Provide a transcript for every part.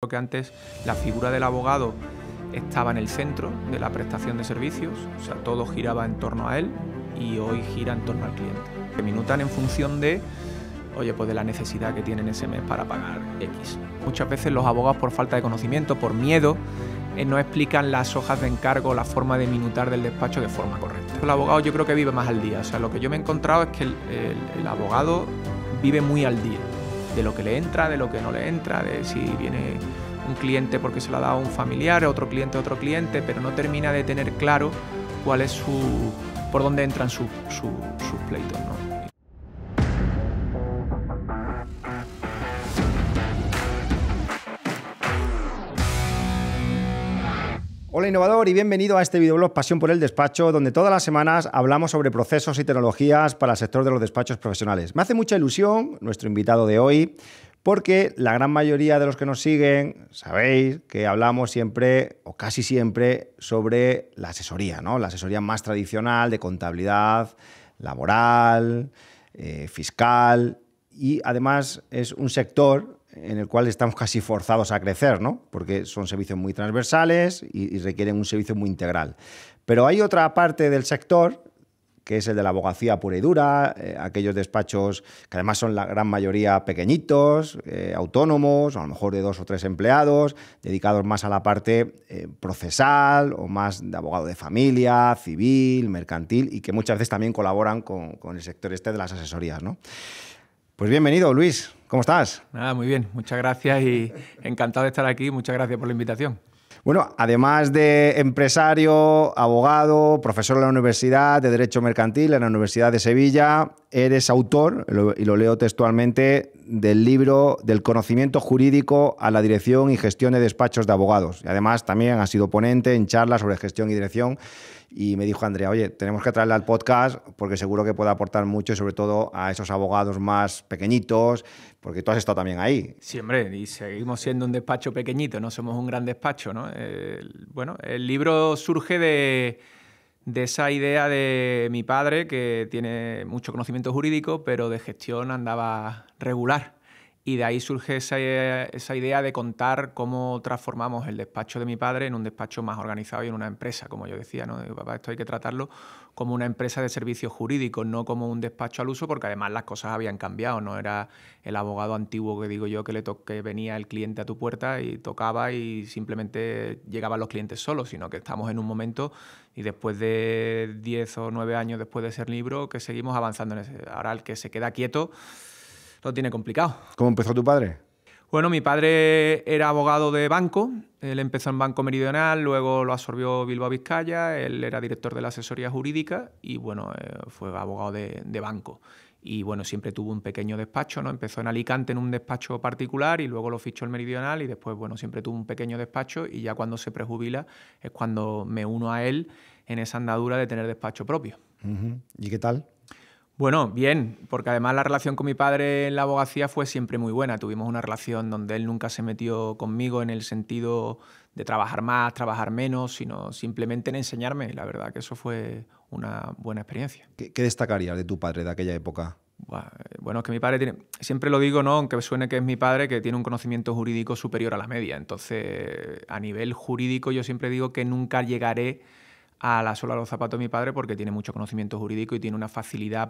creo que antes la figura del abogado estaba en el centro de la prestación de servicios, o sea, todo giraba en torno a él y hoy gira en torno al cliente. Que minutan en función de, oye, pues de la necesidad que tienen ese mes para pagar X. Muchas veces los abogados por falta de conocimiento, por miedo, eh, no explican las hojas de encargo, la forma de minutar del despacho de forma correcta. El abogado yo creo que vive más al día, o sea, lo que yo me he encontrado es que el abogado vive muy al día de lo que le entra, de lo que no le entra, de si viene un cliente porque se lo ha dado a un familiar, otro cliente otro cliente, pero no termina de tener claro cuál es su por dónde entran sus su, pleitos. ¿no? Hola innovador y bienvenido a este videoblog Pasión por el Despacho, donde todas las semanas hablamos sobre procesos y tecnologías para el sector de los despachos profesionales. Me hace mucha ilusión nuestro invitado de hoy, porque la gran mayoría de los que nos siguen sabéis que hablamos siempre o casi siempre sobre la asesoría, ¿no? La asesoría más tradicional de contabilidad, laboral, eh, fiscal y además es un sector en el cual estamos casi forzados a crecer, ¿no? Porque son servicios muy transversales y, requieren un servicio muy integral. Pero hay otra parte del sector, que es el de la abogacía pura y dura, eh, aquellos despachos que además son la gran mayoría pequeñitos, eh, autónomos, a lo mejor de dos o tres empleados, dedicados más a la parte eh, procesal o más de abogado de familia, civil, mercantil, y que muchas veces también colaboran con, el sector este de las asesorías. Pues bienvenido, Luis. ¿Cómo estás? Nada, muy bien. Muchas gracias y encantado de estar aquí. Muchas gracias por la invitación. Bueno, además de empresario, abogado, profesor en la Universidad de Derecho Mercantil en la Universidad de Sevilla, eres autor, y lo leo textualmente, del libro Del conocimiento jurídico a la dirección y gestión de despachos de abogados. Y además también has sido ponente en charlas sobre gestión y dirección y me dijo Andrea, oye, tenemos que traerla al podcast porque seguro que puede aportar mucho, sobre todo a esos abogados más pequeñitos, porque tú has estado también ahí. Sí, hombre, y seguimos siendo un despacho pequeñito, no somos un gran despacho, bueno, el libro surge de de esa idea de mi padre, que tiene mucho conocimiento jurídico, pero de gestión andaba regular. Y de ahí surge esa, esa, idea de contar cómo transformamos el despacho de mi padre en un despacho más organizado y en una empresa, como yo decía. ¿no? papá, esto hay que tratarlo como una empresa de servicios jurídicos, no como un despacho al uso, porque además las cosas habían cambiado. No era el abogado antiguo que digo yo que le que venía el cliente a tu puerta y tocaba y simplemente llegaban los clientes solos, sino que estamos en un momento y después de 10 o 9 años después de ser libro, que seguimos avanzando en ese. Ahora el que se queda quieto lo tiene complicado. ¿Cómo empezó tu padre? Bueno, mi padre era abogado de banco, él empezó en Banco Meridional, luego lo absorbió Bilbao Vizcaya, él era director de la asesoría jurídica y bueno, eh, fue abogado de, banco y bueno, siempre tuvo un pequeño despacho, ¿no? Empezó en Alicante en un despacho particular y luego lo fichó el Meridional y después, bueno, siempre tuvo un pequeño despacho y ya cuando se prejubila es cuando me uno a él en esa andadura de tener despacho propio. ¿Y qué tal? Bueno, bien, porque además la relación con mi padre en la abogacía fue siempre muy buena. Tuvimos una relación donde él nunca se metió conmigo en el sentido de trabajar más, trabajar menos, sino simplemente en enseñarme. La verdad que eso fue una buena experiencia. ¿Qué, destacaría de tu padre de aquella época? Eh, bueno, es que mi padre tiene, siempre lo digo, ¿no? aunque suene que es mi padre, que tiene un conocimiento jurídico superior a la media. Entonces, a nivel jurídico yo siempre digo que nunca llegaré a la sola de los zapatos de mi padre porque tiene mucho conocimiento jurídico y tiene una facilidad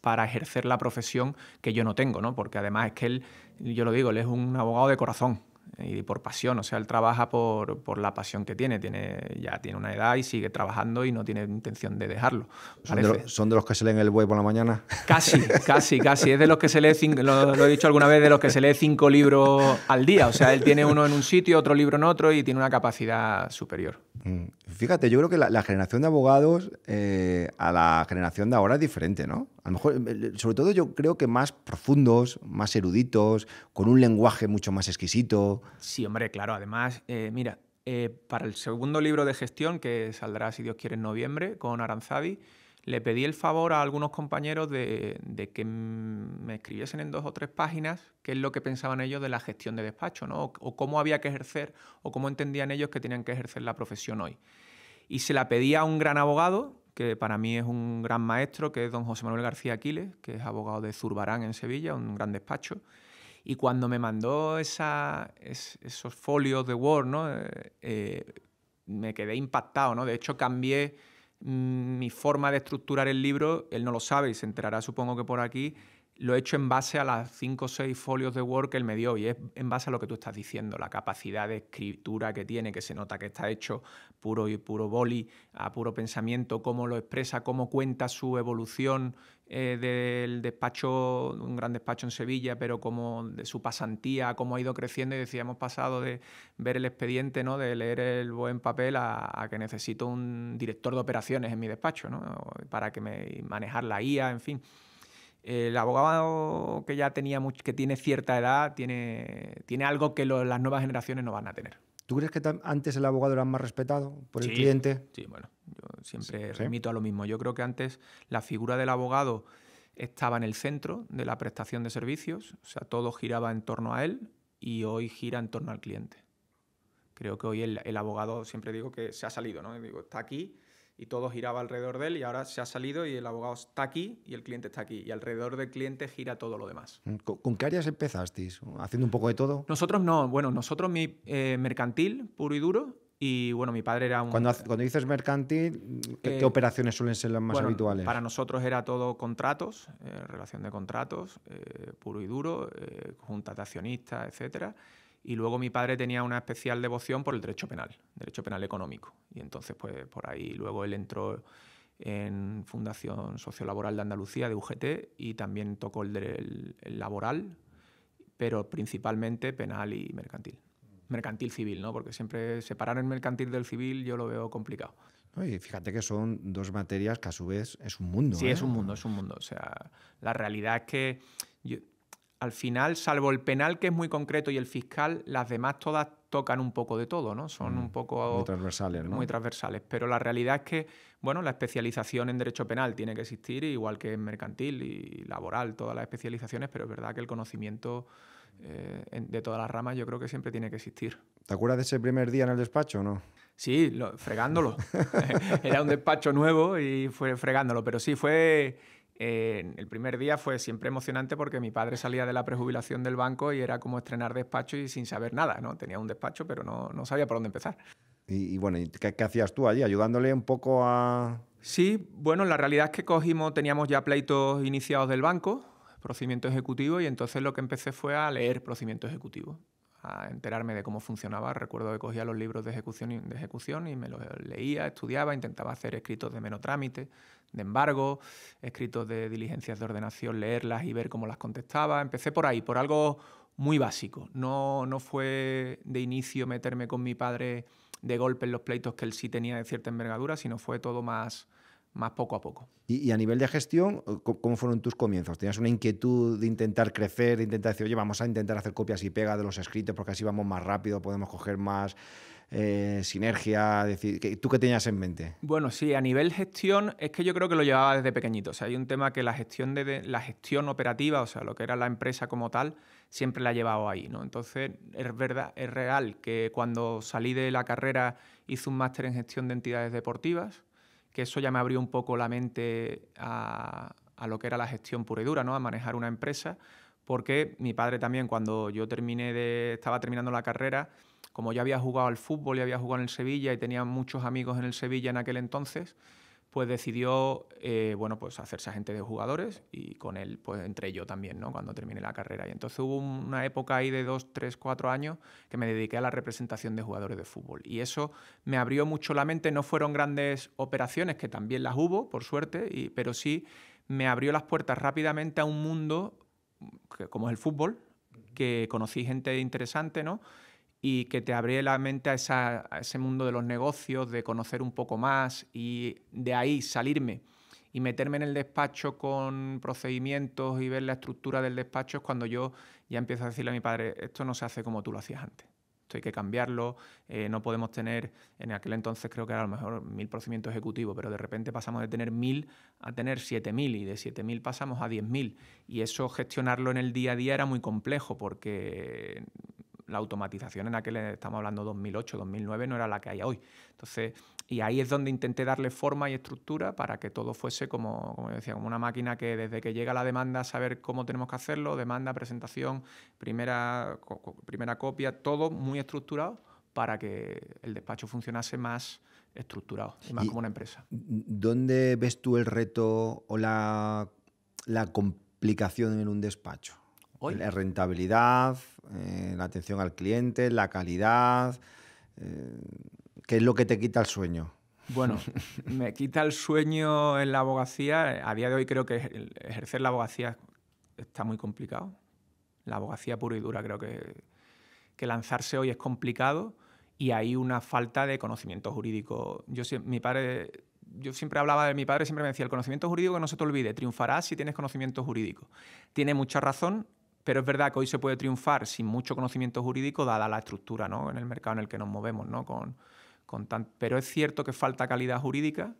para ejercer la profesión que yo no tengo, ¿no? Porque además es que él, yo lo digo, él es un abogado de corazón y por pasión, o sea, él trabaja por, la pasión que tiene. tiene, ya tiene una edad y sigue trabajando y no tiene intención de dejarlo. ¿Son, de, ¿son de, los que se leen el web por la mañana? Casi, casi, casi, es de los que se lee, lo, he dicho alguna vez, de los que se lee cinco libros al día, o sea, él tiene uno en un sitio, otro libro en otro y tiene una capacidad superior. Mm, fíjate, yo creo que la, generación de abogados eh, a la generación de ahora es diferente, ¿no? A lo mejor, eh, eh, sobre todo yo creo que más profundos, más eruditos, con un lenguaje mucho más exquisito. Sí, hombre, claro. Además, eh, mira, para el segundo libro de gestión, que saldrá, si Dios quiere, en noviembre, con Aranzadi, le pedí el favor a algunos compañeros de, que me escribiesen en dos o tres páginas qué es lo que pensaban ellos de la gestión de despacho, ¿no? o, cómo había que ejercer, o cómo entendían ellos que tenían que ejercer la profesión hoy. Y se la pedí a un gran abogado, que para mí es un gran maestro, que es don José Manuel García Aquiles, que es abogado de Zurbarán en Sevilla, un gran despacho. Y cuando me mandó esa, esos folios de Word, ¿no? Eh, eh, me quedé impactado. ¿no? De hecho, cambié mm, mi forma de estructurar el libro, él no lo sabe y se enterará supongo que por aquí, lo he hecho en base a las cinco o seis folios de Word que él me dio y es en base a lo que tú estás diciendo, la capacidad de escritura que tiene, que se nota que está hecho puro y puro boli, a puro pensamiento, cómo lo expresa, cómo cuenta su evolución eh, del despacho, un gran despacho en Sevilla, pero como de su pasantía, cómo ha ido creciendo y hemos pasado de ver el expediente, ¿no? de leer el buen papel a, que necesito un director de operaciones en mi despacho, ¿no? para que me manejar la IA, en fin el abogado que ya tenía que tiene cierta edad tiene, tiene algo que las nuevas generaciones no van a tener. ¿Tú crees que antes el abogado era más respetado por el cliente? Sí, bueno, yo siempre remito a lo mismo. Yo creo que antes la figura del abogado estaba en el centro de la prestación de servicios, o sea, todo giraba en torno a él y hoy gira en torno al cliente. Creo que hoy el, el abogado, siempre digo que se ha salido, ¿no? Digo, está aquí, y todo giraba alrededor de él y ahora se ha salido y el abogado está aquí y el cliente está aquí y alrededor del cliente gira todo lo demás. Mm, ¿Con, qué áreas empezasteis? ¿Haciendo un poco de todo? Nosotros no, bueno, nosotros mi eh, mercantil puro y duro y bueno, mi padre era un... Cuando, cuando dices mercantil, ¿qué, eh, operaciones suelen ser las más habituales? Para nosotros era todo contratos, eh, relación de contratos, puro y duro, juntas de accionistas, etcétera. Y luego mi padre tenía una especial devoción por el derecho penal, derecho penal económico. Y entonces, pues por ahí luego él entró en Fundación Sociolaboral de Andalucía, de UGT, y también tocó el, laboral, pero principalmente penal y mercantil. Mercantil civil, ¿no? Porque siempre separar el mercantil del civil yo lo veo complicado. Y fíjate que son dos materias que a su vez es un mundo. Sí, es ¿eh? un mundo, es un mundo. O sea, la realidad es que yo, al final, salvo el penal que es muy concreto y el fiscal, las demás todas tocan un poco de todo, ¿no? Son un mm, poco... Muy transversales, ¿no? Muy transversales. Pero la realidad es que, bueno, la especialización en derecho penal tiene que existir, igual que en mercantil y laboral, todas las especializaciones, pero es verdad que el conocimiento eh, de todas las ramas yo creo que siempre tiene que existir. ¿Te acuerdas de ese primer día en el despacho no? Sí, lo, fregándolo. Era un despacho nuevo y fue fregándolo, pero sí, fue el primer día fue siempre emocionante porque mi padre salía de la prejubilación del banco y era como estrenar despacho y sin saber nada, ¿no? Tenía un despacho, pero no, sabía por dónde empezar. Y, bueno, ¿qué, ¿qué, hacías tú allí? ¿Ayudándole un poco a...? Sí, bueno, la realidad es que cogimos, teníamos ya pleitos iniciados del banco, procedimiento ejecutivo, y entonces lo que empecé fue a leer procedimiento ejecutivo a enterarme de cómo funcionaba. Recuerdo que cogía los libros de ejecución y, de ejecución y me los leía, estudiaba, intentaba hacer escritos de menos trámite, de embargo, escritos de diligencias de ordenación, leerlas y ver cómo las contestaba. Empecé por ahí, por algo muy básico. No, no fue de inicio meterme con mi padre de golpe en los pleitos que él sí tenía de cierta envergadura, sino fue todo más, más poco a poco. Y, a nivel de gestión, eh, ¿cómo fueron tus comienzos? ¿Tenías una inquietud de intentar crecer, de intentar decir, oye, vamos a intentar hacer copias y pega de los escritos porque así vamos más rápido, podemos coger más eh, sinergia? Decir, ¿Tú qué tenías en mente? Bueno, sí, a nivel gestión es que yo creo que lo llevaba desde pequeñito. O sea, hay un tema que la gestión, la gestión operativa, o sea, lo que era la empresa como tal, siempre la he llevado ahí. ¿no? Entonces, es verdad, es real que cuando salí de la carrera hice un máster en gestión de entidades deportivas que eso ya me abrió un poco la mente a, lo que era la gestión pura y dura, ¿no? a manejar una empresa, porque mi padre también, cuando yo terminé de, estaba terminando la carrera, como ya había jugado al fútbol y había jugado en el Sevilla y tenía muchos amigos en el Sevilla en aquel entonces, pues decidió eh, bueno, pues hacerse agente de jugadores y con él pues entre yo también, ¿no? cuando terminé la carrera. Y entonces hubo una época ahí de dos, tres, cuatro años que me dediqué a la representación de jugadores de fútbol. Y eso me abrió mucho la mente. No fueron grandes operaciones, que también las hubo, por suerte, pero sí me abrió las puertas rápidamente a un mundo como es el fútbol, que conocí gente interesante, ¿no? y que te abriera la mente a, ese mundo de los negocios, de conocer un poco más y de ahí salirme y meterme en el despacho con procedimientos y ver la estructura del despacho es cuando yo ya empiezo a decirle a mi padre, esto no se hace como tú lo hacías antes. Esto hay que cambiarlo, eh, no podemos tener, en aquel entonces creo que era a lo mejor mil procedimientos ejecutivos, pero de repente pasamos de tener mil a tener siete mil y de siete mil pasamos a diez mil. Y eso gestionarlo en el día a día era muy complejo porque la automatización en la aquel, estamos hablando 2008, 2009, no era la que hay hoy. Entonces, y ahí es donde intenté darle forma y estructura para que todo fuese como, decía, como una máquina que desde que llega la demanda, saber cómo tenemos que hacerlo, demanda, presentación, primera, primera copia, todo muy estructurado para que el despacho funcionase más estructurado y más como una empresa. ¿Dónde ves tú el reto o la complicación en un despacho? La rentabilidad, eh, la atención al cliente, la calidad. Eh, ¿Qué es lo que te quita el sueño? Bueno, me quita el sueño en la abogacía. A día de hoy creo que ejercer la abogacía está muy complicado. La abogacía pura y dura creo que, lanzarse hoy es complicado y hay una falta de conocimiento jurídico. Yo, mi padre, yo siempre hablaba de mi padre, siempre me decía, el conocimiento jurídico que no se te olvide, triunfarás si tienes conocimiento jurídico. Tiene mucha razón pero es verdad que hoy se puede triunfar sin mucho conocimiento jurídico, dada la estructura ¿no? en el mercado en el que nos movemos. ¿no? Con, con Pero es cierto que falta calidad jurídica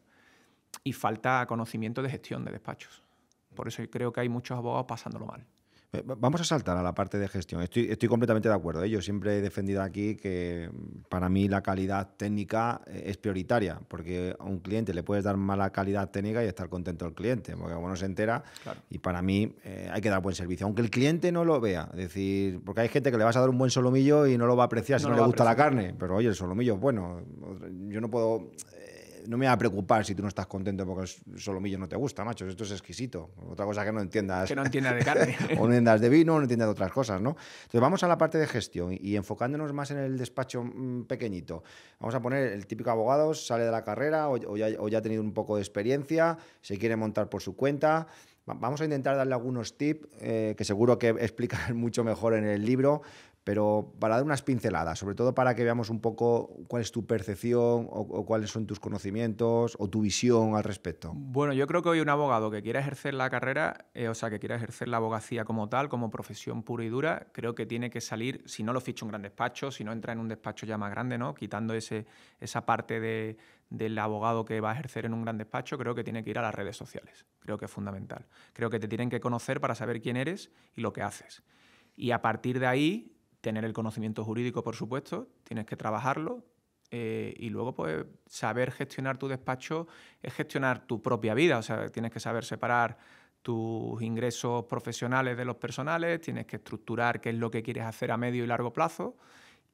y falta conocimiento de gestión de despachos. Por eso creo que hay muchos abogados pasándolo mal. Eh, vamos a saltar a la parte de gestión. Estoy, estoy completamente de acuerdo. ¿eh? Yo siempre he defendido aquí que mm, para mí la calidad técnica eh, es prioritaria, porque a un cliente le puedes dar mala calidad técnica y estar contento el cliente, porque bueno se entera. Y para mí hay que dar buen servicio, aunque el cliente no lo vea. Es decir, porque hay gente que le vas a dar un buen solomillo y no lo va a apreciar si no le gusta la carne. Pero oye, el solomillo bueno. Yo no puedo no me va a preocupar si tú no estás contento porque el solomillo no te gusta, macho. Esto es exquisito. Otra cosa que no entiendas. Que no entiendas de carne. o no entiendas de vino, no entiendas de otras cosas, ¿no? Entonces vamos a la parte de gestión y enfocándonos más en el despacho mm, pequeñito. Vamos a poner el típico abogado, sale de la carrera o, ya, ha tenido un poco de experiencia, se quiere montar por su cuenta. Vamos a intentar darle algunos tips eh, que seguro que explican mucho mejor en el libro, pero para dar unas pinceladas, sobre todo para que veamos un poco cuál es tu percepción o, cuáles son tus conocimientos o tu visión al respecto. Bueno, yo creo que hoy un abogado que quiera ejercer la carrera, eh, o sea, que quiera ejercer la abogacía como tal, como profesión pura y dura, creo que tiene que salir, si no lo ficha un gran despacho, si no entra en un despacho ya más grande, ¿no? Quitando ese, esa parte de, del abogado que va a ejercer en un gran despacho, creo que tiene que ir a las redes sociales. Creo que es fundamental. Creo que te tienen que conocer para saber quién eres y lo que haces. Y a partir de ahí, tener el conocimiento jurídico, por supuesto, tienes que trabajarlo, eh, y luego, pues, saber gestionar tu despacho es gestionar tu propia vida. O sea, tienes que saber separar tus ingresos profesionales de los personales, tienes que estructurar qué es lo que quieres hacer a medio y largo plazo.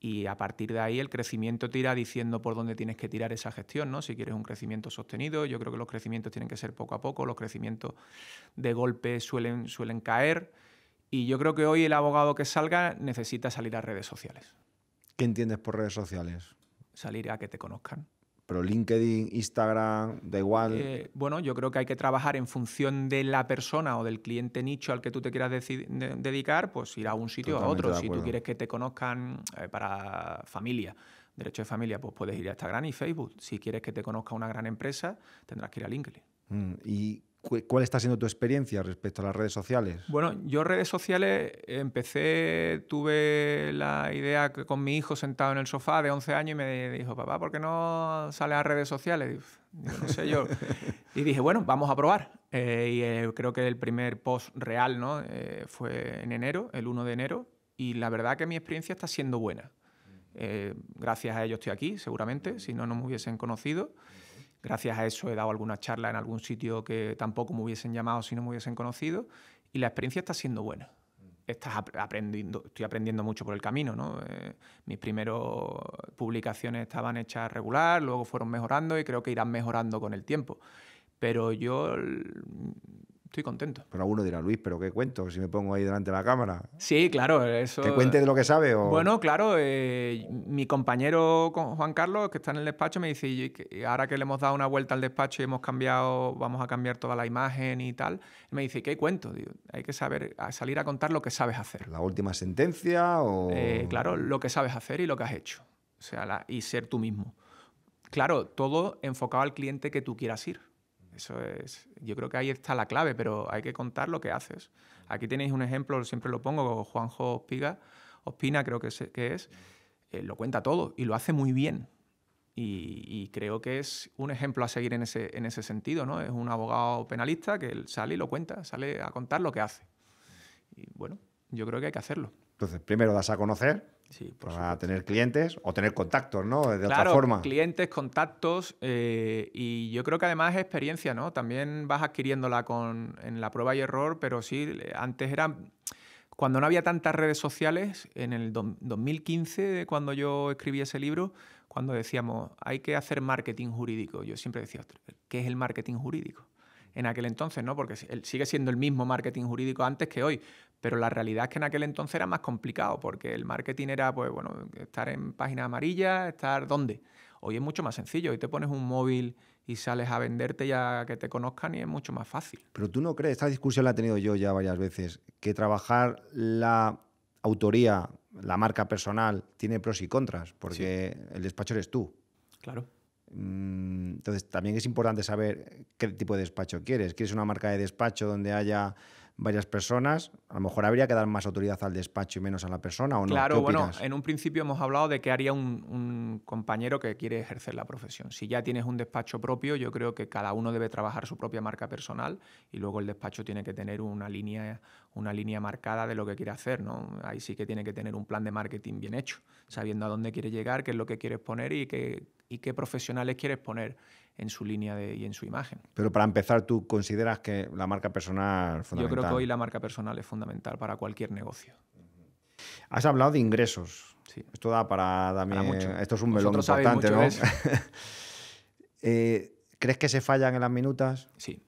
Y a partir de ahí el crecimiento tira diciendo por dónde tienes que tirar esa gestión, Si quieres un crecimiento sostenido, yo creo que los crecimientos tienen que ser poco a poco, los crecimientos de golpe suelen caer. Y yo creo que hoy el abogado que salga necesita salir a redes sociales. ¿Qué entiendes por redes sociales? Salir a que te conozcan. Pero LinkedIn, Instagram, da igual. Eh, bueno, yo creo que hay que trabajar en función de la persona o del cliente nicho al que tú te quieras dedicar, pues ir a un sitio o a otro. Si tú quieres que te conozcan eh, para familia, derecho de familia, pues puedes ir a Instagram y Facebook. Si quieres que te conozca una gran empresa, tendrás que ir a LinkedIn. Mm, ¿Y ¿Cuál está siendo tu experiencia respecto a las redes sociales? Bueno, yo redes sociales empecé, tuve la idea con mi hijo sentado en el sofá de 11 años y me dijo, papá, ¿por qué no sale a redes sociales? no sé yo. y dije, bueno, vamos a probar. Eh, y eh, creo que el primer post real ¿no? Eh, fue en enero, el 1 de enero, y la verdad que mi experiencia está siendo buena. gracias a ellos estoy aquí, seguramente, si no, no me hubiesen conocido. Gracias a eso he dado algunas charlas en algún sitio que tampoco me hubiesen llamado si no me hubiesen conocido y la experiencia está siendo buena. Estás aprendiendo, estoy aprendiendo mucho por el camino. ¿no? Eh, mis primeras publicaciones estaban hechas regular, luego fueron mejorando y creo que irán mejorando con el tiempo. Pero yo estoy contento. Pero alguno dirá, Luis, ¿pero qué cuento? Si me pongo ahí delante de la cámara. Sí, claro, eso. ¿Que cuente de lo que sabe? O... Bueno, claro, eh, mi compañero Juan Carlos, que está en el despacho, me dice, ahora que le hemos dado una vuelta al despacho y hemos cambiado, vamos a cambiar toda la imagen y tal, me dice, ¿qué cuento? hay que saber salir a contar lo que sabes hacer. ¿La última sentencia o...? Eh, claro, lo que sabes hacer y lo que has hecho. O sea, y ser tú mismo. Claro, todo enfocado al cliente que tú quieras ir. Eso es, yo creo que ahí está la clave, pero hay que contar lo que haces. Aquí tenéis un ejemplo, siempre lo pongo, Juanjo Ospiga, Ospina creo que, es, que eh, lo cuenta todo y lo hace muy bien. Y, creo que es un ejemplo a seguir en ese, en ese sentido, ¿no? Es un abogado penalista que sale y lo cuenta, sale a contar lo que hace. Y bueno, yo creo que hay que hacerlo. Entonces, primero das a conocer, Sí, para tener clientes o tener contactos, ¿no? De otra forma. Clientes, contactos eh, y yo creo que además es experiencia, ¿no? También vas adquiriéndola con, en la prueba y error, pero sí, antes era... Cuando no había tantas redes sociales, en el 2015, cuando yo escribí ese libro, cuando decíamos, hay que hacer marketing jurídico, yo siempre decía, ¿qué es el marketing jurídico? en aquel entonces, ¿no? Porque sigue siendo el mismo marketing jurídico antes que hoy, pero la realidad es que en aquel entonces era más complicado, porque el marketing era, pues bueno, estar en página amarilla, estar dónde. Hoy es mucho más sencillo, hoy te pones un móvil y sales a venderte ya que te conozcan y es mucho más fácil. Pero tú no crees, esta discusión la he tenido yo ya varias veces, que trabajar la autoría, la marca personal, tiene pros y contras, porque el despacho eres tú. Claro. Mm, entonces, también es importante saber qué tipo de despacho quieres. ¿Quieres una marca de despacho donde haya varias personas, a lo mejor habría que dar más autoridad al despacho y menos a la persona o no. Claro, bueno, en un principio hemos hablado de qué haría un, compañero que quiere ejercer la profesión. Si ya tienes un despacho propio, yo creo que cada uno debe trabajar su propia marca personal y luego el despacho tiene que tener una línea, una línea marcada de lo que quiere hacer. ¿no? Ahí sí que tiene que tener un plan de marketing bien hecho, sabiendo a dónde quiere llegar, qué es lo que quiere exponer y qué, qué profesionales quiere poner en su línea y en su imagen. Pero para empezar, ¿tú consideras que la marca personal es fundamental? Yo creo que hoy la marca personal es fundamental para cualquier negocio. Has hablado de ingresos. Esto da para Esto es un melón importante, ¿no? Eh, ¿Crees que se fallan en las minutas? Sí.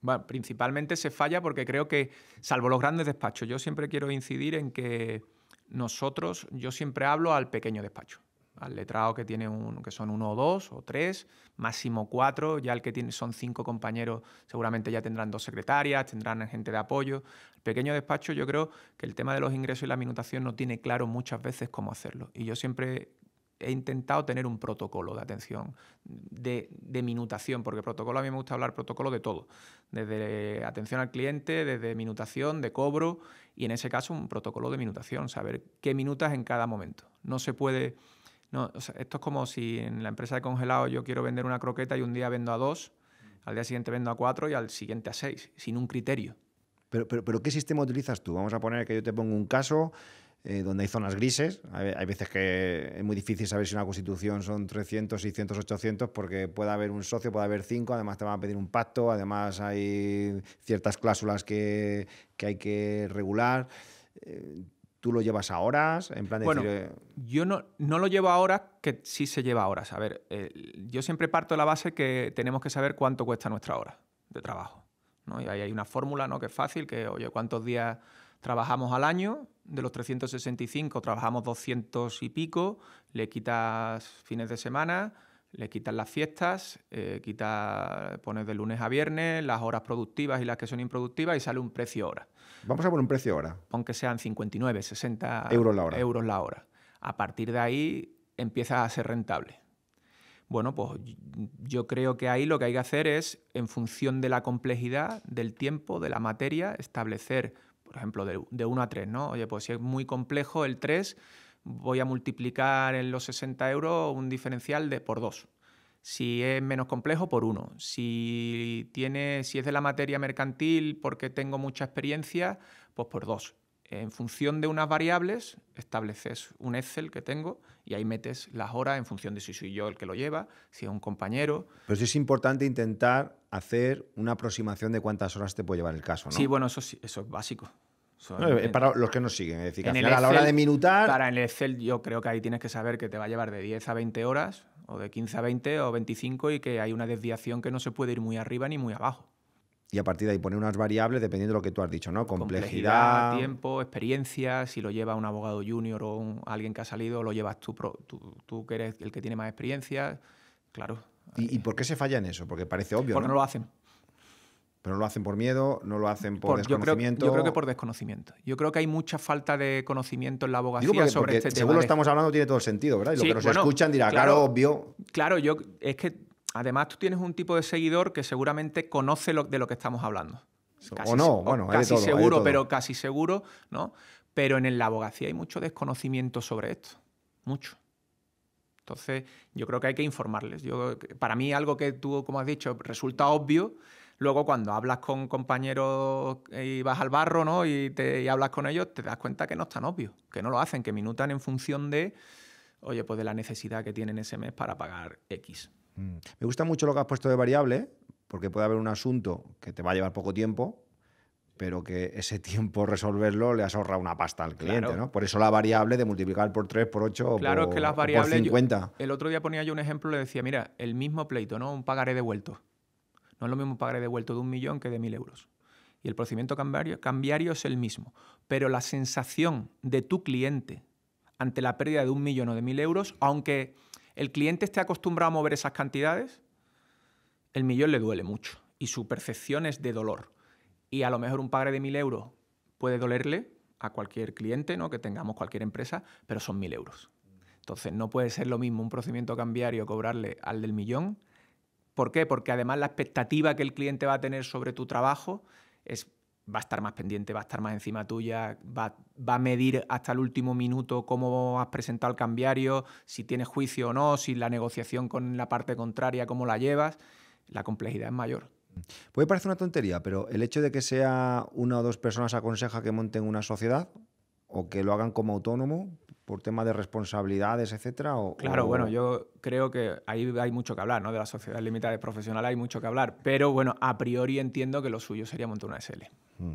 Bueno, principalmente se falla porque creo que, salvo los grandes despachos, yo siempre quiero incidir en que nosotros, yo siempre hablo al pequeño despacho al letrado que, tiene un, que son uno o dos o tres, máximo cuatro, ya el que tiene, son cinco compañeros seguramente ya tendrán dos secretarias, tendrán gente de apoyo. El pequeño despacho yo creo que el tema de los ingresos y la minutación no tiene claro muchas veces cómo hacerlo. Y yo siempre he intentado tener un protocolo de atención, de, de, minutación, porque protocolo a mí me gusta hablar protocolo de todo, desde atención al cliente, desde minutación, de cobro, y en ese caso un protocolo de minutación, saber qué minutas en cada momento. No se puede no, esto es como si en la empresa de congelado yo quiero vender una croqueta y un día vendo a dos, mm. al día siguiente vendo a cuatro y al siguiente a seis, sin un criterio. Pero, pero, ¿qué sistema utilizas tú? Vamos a poner que yo te pongo un caso eh, donde hay zonas grises. Hay, veces que es muy difícil saber si una constitución son 300, 600, 800, porque puede haber un socio, puede haber cinco, además te van a pedir un pacto, además hay ciertas cláusulas que, hay que regular. Eh, ¿Tú lo llevas a horas? En eh, yo no, lo llevo a horas, que sí se lleva a horas. A ver, eh, yo siempre parto de la base que tenemos que saber cuánto cuesta nuestra hora de trabajo. Y ahí hay una fórmula que es fácil, que oye, ¿cuántos días trabajamos al año? De los 365 trabajamos 200 y pico, le quitas fines de semana, le quitas las fiestas, eh, quita, pones de lunes a viernes las horas productivas y las que son improductivas y sale un precio hora. Vamos a poner un precio hora. Pon que sean 59, 60 euros la hora. A partir de ahí empieza a ser rentable. Bueno, pues yo creo que ahí lo que hay que hacer es, en función de la complejidad, del tiempo, de la materia, establecer, por ejemplo, de, uno 1 a 3, ¿no? Oye, pues si es muy complejo el 3, voy a multiplicar en los 60 euros un diferencial de por dos. Si es menos complejo, por uno. Si, tiene, si es de la materia mercantil porque tengo mucha experiencia, pues por dos. En función de unas variables, estableces un Excel que tengo y ahí metes las horas en función de si soy yo el que lo lleva, si es un compañero. Pero sí es importante intentar hacer una aproximación de cuántas horas te puede llevar el caso, Sí, bueno, eso, eso es básico. Eh, para los que nos siguen, es decir, a la hora de minutar. Para el Excel, yo creo que ahí tienes que saber que te va a llevar de 10 a 20 horas, o de 15 a 20 o 25, y que hay una desviación que no se puede ir muy arriba ni muy abajo. Y a partir de ahí pone unas variables dependiendo de lo que tú has dicho, ¿no? Complejidad. tiempo, experiencia, si lo lleva un abogado junior o alguien que ha salido, lo llevas tú, tú, tú, que eres el que tiene más experiencia. Claro. ¿Y, eh, por qué se falla en eso? Porque parece obvio. Porque no, no lo hacen. Pero no lo hacen por miedo, no lo hacen por, desconocimiento. Yo creo, que por desconocimiento. Yo creo que hay mucha falta de conocimiento en la abogacía sobre este tema. Según lo estamos hablando, tiene todo sentido, ¿verdad? Y lo que nos escuchan dirá, claro, obvio. Claro, yo es que además tú tienes un tipo de seguidor que seguramente conoce de lo que estamos hablando. o no, bueno, casi seguro, pero casi seguro, ¿no? Pero en la abogacía hay mucho desconocimiento sobre esto. Mucho. Entonces, yo creo que hay que informarles. Yo, para mí, algo que tú, como has dicho, resulta obvio, Luego, cuando hablas con compañeros y vas al barro, ¿no? Y, te, hablas con ellos, te das cuenta que no es tan obvio, que no lo hacen, que minutan en función de, oye, pues de la necesidad que tienen ese mes para pagar X. Mm. Me gusta mucho lo que has puesto de variable, porque puede haber un asunto que te va a llevar poco tiempo, pero que ese tiempo resolverlo le has ahorrado una pasta al cliente, ¿no? Por eso la variable de multiplicar por 3, por 8 claro, por, es que las variables, 50. el otro día ponía yo un ejemplo, le decía, mira, el mismo pleito, ¿no? Un pagaré devuelto. No es lo mismo pagar devuelto de un millón que de mil euros. Y el procedimiento cambiario, cambiario es el mismo. Pero la sensación de tu cliente ante la pérdida de un millón o de mil euros, aunque el cliente esté acostumbrado a mover esas cantidades, el millón le duele mucho y su percepción es de dolor. Y a lo mejor un pagaré de mil euros puede dolerle a cualquier cliente, ¿no? que tengamos cualquier empresa, pero son mil euros. Entonces no puede ser lo mismo un procedimiento cambiario cobrarle al del millón ¿Por qué? Porque además la expectativa que el cliente va a tener sobre tu trabajo es, va a estar más pendiente, va a estar más encima tuya, va, va, a medir hasta el último minuto cómo has presentado el cambiario, si tienes juicio o no, si la negociación con la parte contraria, cómo la llevas. La complejidad es mayor. Puede parecer una tontería, pero el hecho de que sea una o dos personas aconseja que monten una sociedad o que lo hagan como autónomo, por tema de responsabilidades, etcétera? claro, bueno, yo creo que ahí hay mucho que hablar, ¿no? De la sociedad limitada de profesional hay mucho que hablar, pero bueno, a priori entiendo que lo suyo sería montar una SL. Mm.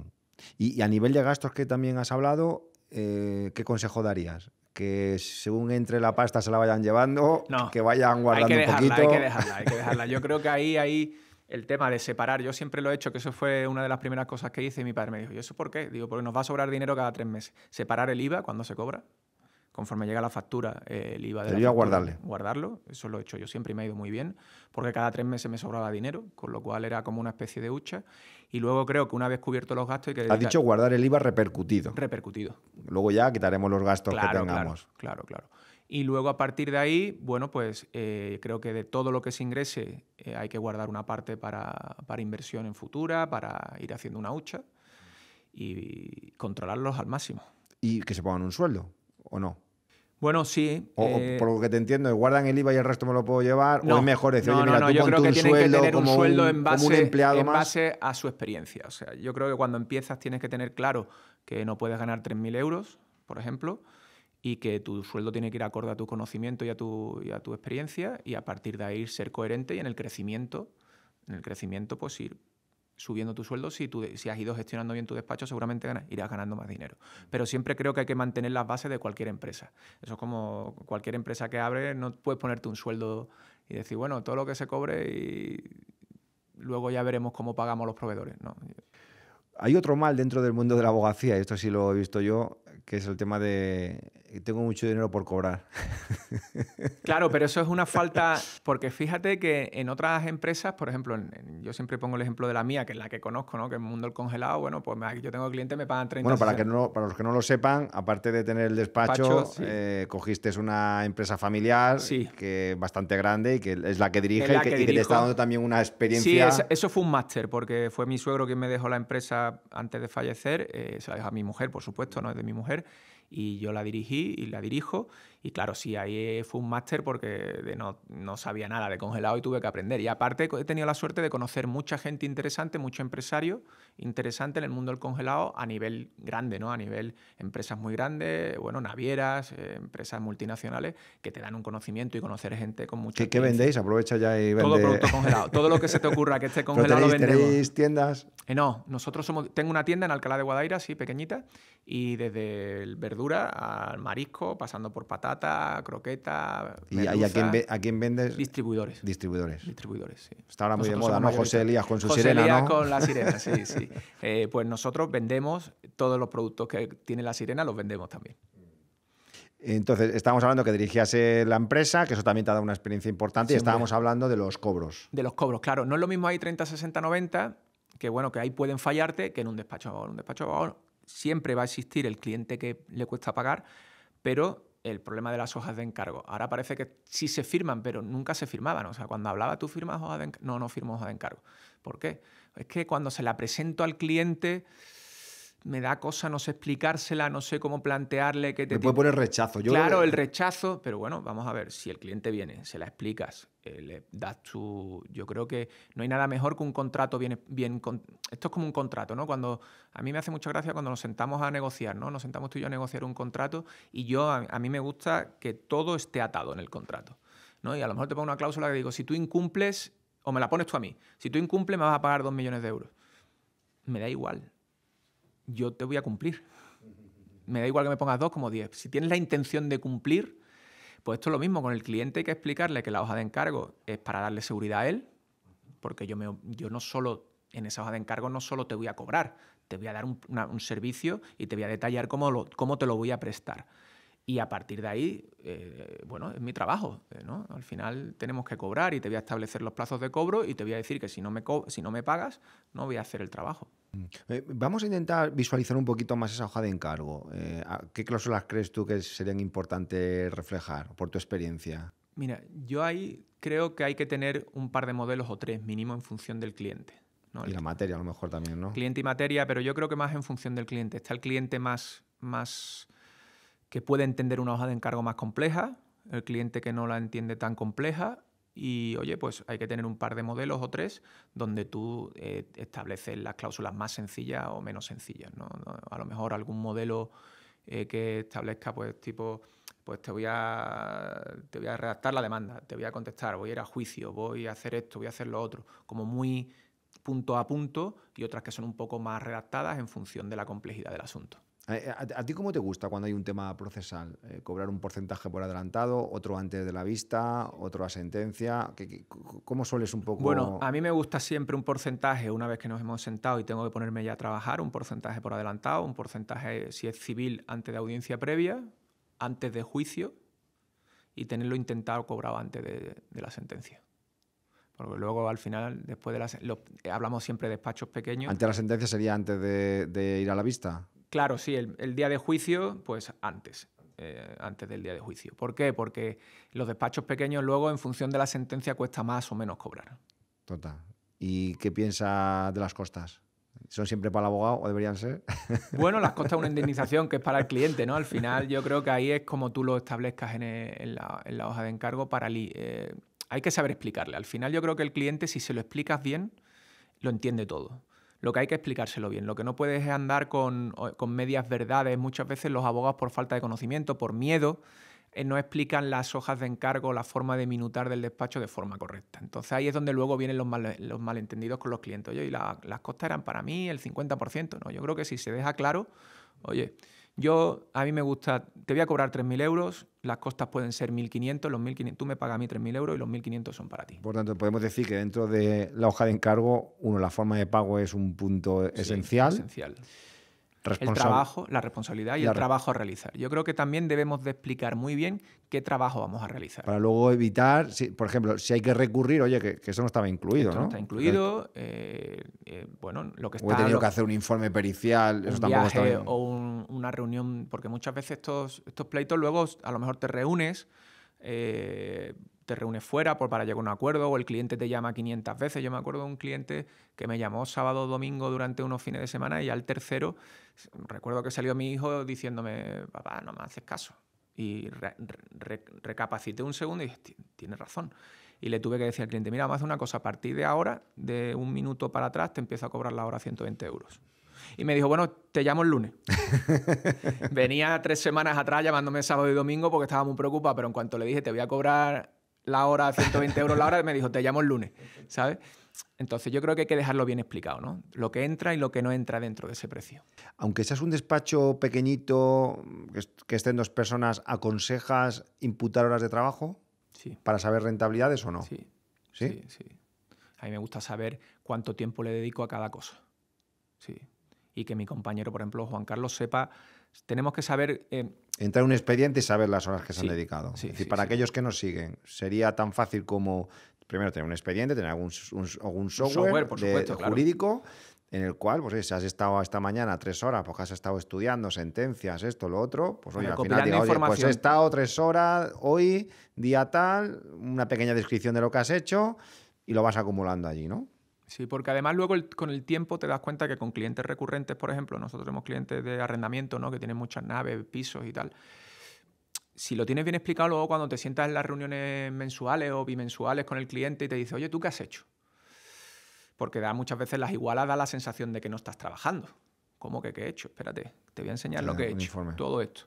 Y, a nivel de gastos que también has hablado, eh, ¿qué consejo darías? Que según entre la pasta se la vayan llevando, que vayan guardando un poquito. Hay que dejarla, hay que dejarla. Yo creo que ahí, hay el tema de separar, yo siempre lo he hecho, que eso fue una de las primeras cosas que hice y mi padre me dijo, ¿y eso por qué? Digo, porque nos va a sobrar dinero cada tres meses. Separar el IVA cuando se cobra, conforme llega la factura, eh, el IVA de guardarle. guardarlo. Eso lo he hecho yo siempre y me ha ido muy bien, porque cada tres meses me sobraba dinero, con lo cual era como una especie de hucha. Y luego creo que una vez cubiertos los gastos... Hay que dicho guardar el IVA repercutido. Repercutido. Luego ya quitaremos los gastos que tengamos. claro. claro. Y luego a partir de ahí, bueno, pues eh, creo que de todo lo que se ingrese eh, hay que guardar una parte para, inversión en futura, para ir haciendo una hucha y controlarlos al máximo. ¿Y que se pongan un sueldo o no? Bueno, sí. Eh, por lo que te entiendo, guardan el IVA y el resto me lo puedo llevar. No, o es mejor decir, no, oye, no, yo creo que tienen que tener un sueldo en base, a su experiencia. O sea, yo creo que cuando empiezas tienes que tener claro que no puedes ganar 3.000 euros, por ejemplo, y que tu sueldo tiene que ir acorde a tu conocimiento y a tu, y a tu experiencia, y a partir de ahí ser coherente y en el crecimiento, en el crecimiento, pues ir subiendo tu sueldo, si, tú, si has ido gestionando bien tu despacho, seguramente ganas, irás ganando más dinero. Pero siempre creo que hay que mantener las bases de cualquier empresa. Eso es como cualquier empresa que abre, no puedes ponerte un sueldo y decir, bueno, todo lo que se cobre y luego ya veremos cómo pagamos los proveedores. No. Hay otro mal dentro del mundo de la abogacía, y esto sí lo he visto yo, que es el tema de tengo mucho dinero por cobrar. Claro, pero eso es una falta, porque fíjate que en otras empresas, por ejemplo, yo siempre pongo el ejemplo de la mía, que es la que conozco, ¿no? que es Mundo del Congelado, bueno, pues yo tengo clientes, me pagan 30. Bueno, para, que para los que no lo sepan, aparte de tener el despacho, eh, cogiste una empresa familiar sí. que es bastante grande y que es la que dirige y, que, está dando también una experiencia. Sí, eso fue un máster, porque fue mi suegro quien me dejó la empresa antes de fallecer, eh, se la dejó a mi mujer, por supuesto, no es de mi mujer y yo la dirigí y la dirijo. Y claro, sí, ahí fue un máster porque no, no, sabía nada de congelado y tuve que aprender. Y aparte he tenido la suerte de conocer mucha gente interesante, mucho empresario interesante en el mundo del congelado a nivel grande, ¿no? A nivel empresas muy grandes, bueno, navieras, eh, empresas multinacionales que te dan un conocimiento y conocer gente con mucho. ¿Qué, vendéis? Aprovecha ya y vende. Todo producto congelado. Todo lo que se te ocurra que esté congelado ¿Tenéis tiendas? Eh, no, nosotros somos. Tengo una tienda en Alcalá de Guadaira, sí, pequeñita, y desde verdura al marisco, pasando por patata, croqueta. ¿Y, a, quién, vendes? Distribuidores. Distribuidores. Distribuidores, sí. Está ahora muy de moda, ¿no? José Elías con su José Elías con la sirena, sí, sí. Eh, pues nosotros vendemos todos los productos que tiene la sirena, los vendemos también. Entonces, estábamos hablando que dirigías la empresa, que eso también te ha dado una experiencia importante, y estábamos hablando de los cobros. De los cobros, claro. No es lo mismo ahí 30, 60, 90, que bueno, que ahí pueden fallarte, que en un despacho En un despacho siempre va a existir el cliente que le cuesta pagar, pero el problema de las hojas de encargo. Ahora parece que sí se firman, pero nunca se firmaban. O sea, cuando hablaba tú firmas hojas de encargo. No, no firmo hojas de encargo. ¿Por qué? es que cuando se la presento al cliente me da cosa no sé explicársela, no sé cómo plantearle que te... puede poner rechazo. Yo claro, el rechazo, pero bueno, vamos a ver, si el cliente viene, se la explicas, eh, le das tu... Yo creo que no hay nada mejor que un contrato bien... bien Esto es como un contrato, ¿no? Cuando A mí me hace mucha gracia cuando nos sentamos a negociar, ¿no? Nos sentamos tú y yo a negociar un contrato y yo, a, a mí me gusta que todo esté atado en el contrato, ¿no? Y a lo mejor te pongo una cláusula que digo, si tú incumples, o me la pones tú a mí. Si tú incumples, me vas a pagar dos millones de euros. Me da igual. Yo te voy a cumplir. Me da igual que me pongas dos como diez. Si tienes la intención de cumplir, pues esto es lo mismo. Con el cliente hay que explicarle que la hoja de encargo es para darle seguridad a él, porque yo, no solo, en esa hoja de encargo no solo te voy a cobrar, te voy a dar un, servicio y te voy a detallar cómo te lo voy a prestar. Y a partir de ahí, eh, bueno, es mi trabajo. Eh, Al final tenemos que cobrar y te voy a establecer los plazos de cobro y te voy a decir que si no me, si no me pagas, no voy a hacer el trabajo. Mm. Eh, vamos a intentar visualizar un poquito más esa hoja de encargo. ¿Qué cláusulas crees tú que serían importantes reflejar por tu experiencia? Mira, yo ahí creo que hay que tener un par de modelos o tres mínimo en función del cliente. Y la materia a lo mejor también, ¿no? Cliente y materia, pero yo creo que más en función del cliente. Está el cliente más, más que puede entender una hoja de encargo más compleja, el cliente que no la entiende tan compleja y oye, pues hay que tener un par de modelos o tres donde tú eh, estableces las cláusulas más sencillas o menos sencillas. ¿no? A lo mejor algún modelo eh, que establezca, pues, tipo, pues te voy, a, te voy a redactar la demanda, te voy a contestar, voy a ir a juicio, voy a hacer esto, voy a hacer lo otro, como muy punto a punto, y otras que son un poco más redactadas en función de la complejidad del asunto. Eh, eh, ¿A, ti cómo te gusta cuando hay un tema procesal? Eh, ¿Cobrar un porcentaje por adelantado, otro antes de la vista, otro a sentencia? cómo sueles un poco...? Bueno, a mí me gusta siempre un porcentaje, una vez que nos hemos sentado y tengo que ponerme ya a trabajar, un porcentaje por adelantado, un porcentaje, si es civil, antes de audiencia previa, antes de juicio y tenerlo intentado cobrado antes de, la sentencia. Porque luego al final, después de hablamos siempre de despachos pequeños. ¿Antes de la sentencia sería antes de ir a la vista? Claro, sí, el, día de juicio, pues antes, eh, antes del día de juicio. ¿Por qué? Porque los despachos pequeños luego, en función de la sentencia, cuesta más o menos cobrar. Total. ¿Y qué piensa de las costas? ¿Son siempre para el abogado o deberían ser? Bueno, las costas una indemnización que es para el cliente, ¿no? Al final yo creo que ahí es como tú lo establezcas en, eh, la, hoja de encargo para... Eh, hay que saber explicarle. Al final yo creo que el cliente, si se lo explicas bien, lo entiende todo lo que hay que explicárselo bien. Lo que no puedes es andar con, medias verdades. Muchas veces los abogados por falta de conocimiento, por miedo, eh, no explican las hojas de encargo, la forma de minutar del despacho de forma correcta. Entonces ahí es donde luego vienen los, malentendidos con los clientes. Oye, y las costas eran para mí el 50%. No, yo creo que si se deja claro, oye, yo, a mí me gusta, te voy a cobrar 3.000 euros, las costas pueden ser 1.500, los 1.500, tú me pagas a mí 3.000 euros y los 1.500 son para ti. Por tanto, podemos decir que dentro de la hoja de encargo, uno, la forma de pago es un punto esencial. Esencial el trabajo, la responsabilidad y el trabajo a realizar. Yo creo que también debemos de explicar muy bien qué trabajo vamos a realizar. Para luego evitar, por ejemplo, si hay que recurrir, oye, que, eso no estaba incluido, Esto ¿no? está incluido, eh, eh, bueno, lo que está... O he tenido que hacer un informe pericial, eso tampoco está O una reunión, porque muchas veces estos, estos pleitos luego a lo mejor te reúnes... Eh, te reúnes fuera por, para llegar a un acuerdo o el cliente te llama 500 veces. Yo me acuerdo de un cliente que me llamó sábado o domingo durante unos fines de semana y al tercero recuerdo que salió mi hijo diciéndome, papá, no me haces caso. Y recapacité un segundo y dije, tienes razón. Y le tuve que decir al cliente, mira, vamos a hacer una cosa, a partir de ahora, de un minuto para atrás, te empiezo a cobrar la hora 120 euros. Y me dijo, bueno, te llamo el lunes. Venía tres semanas atrás llamándome sábado y domingo porque estaba muy preocupado, pero en cuanto le dije, te voy a cobrar la hora, 120 euros la hora, me dijo, te llamo el lunes, ¿sabes? Entonces yo creo que hay que dejarlo bien explicado, ¿no? Lo que entra y lo que no entra dentro de ese precio. Aunque seas un despacho pequeñito, que estén dos personas, ¿aconsejas imputar horas de trabajo? Sí. ¿Para saber rentabilidades o no? Sí. ¿Sí? Sí, A mí me gusta saber cuánto tiempo le dedico a cada cosa. Sí. Y que mi compañero, por ejemplo, Juan Carlos, sepa, tenemos que saber... Eh, entrar en un expediente y saber las horas que se han dedicado. para aquellos que nos siguen, sería tan fácil como primero tener un expediente, tener algún, software, jurídico en el cual, pues si has estado esta mañana tres horas, porque pues, has estado estudiando sentencias, esto, lo otro, pues oye, al final pues he estado tres horas hoy, día tal, una pequeña descripción de lo que has hecho y lo vas acumulando allí, ¿no? Sí, porque además luego con el tiempo te das cuenta que con clientes recurrentes, por ejemplo, nosotros tenemos clientes de arrendamiento, ¿no? Que tienen muchas naves, pisos y tal. Si lo tienes bien explicado, luego cuando te sientas en las reuniones mensuales o bimensuales con el cliente y te dice, oye, ¿tú qué has hecho? Porque da muchas veces las igualas dan la sensación de que no estás trabajando. ¿Cómo que qué he hecho? Espérate, te voy a enseñar lo que he hecho. Todo esto.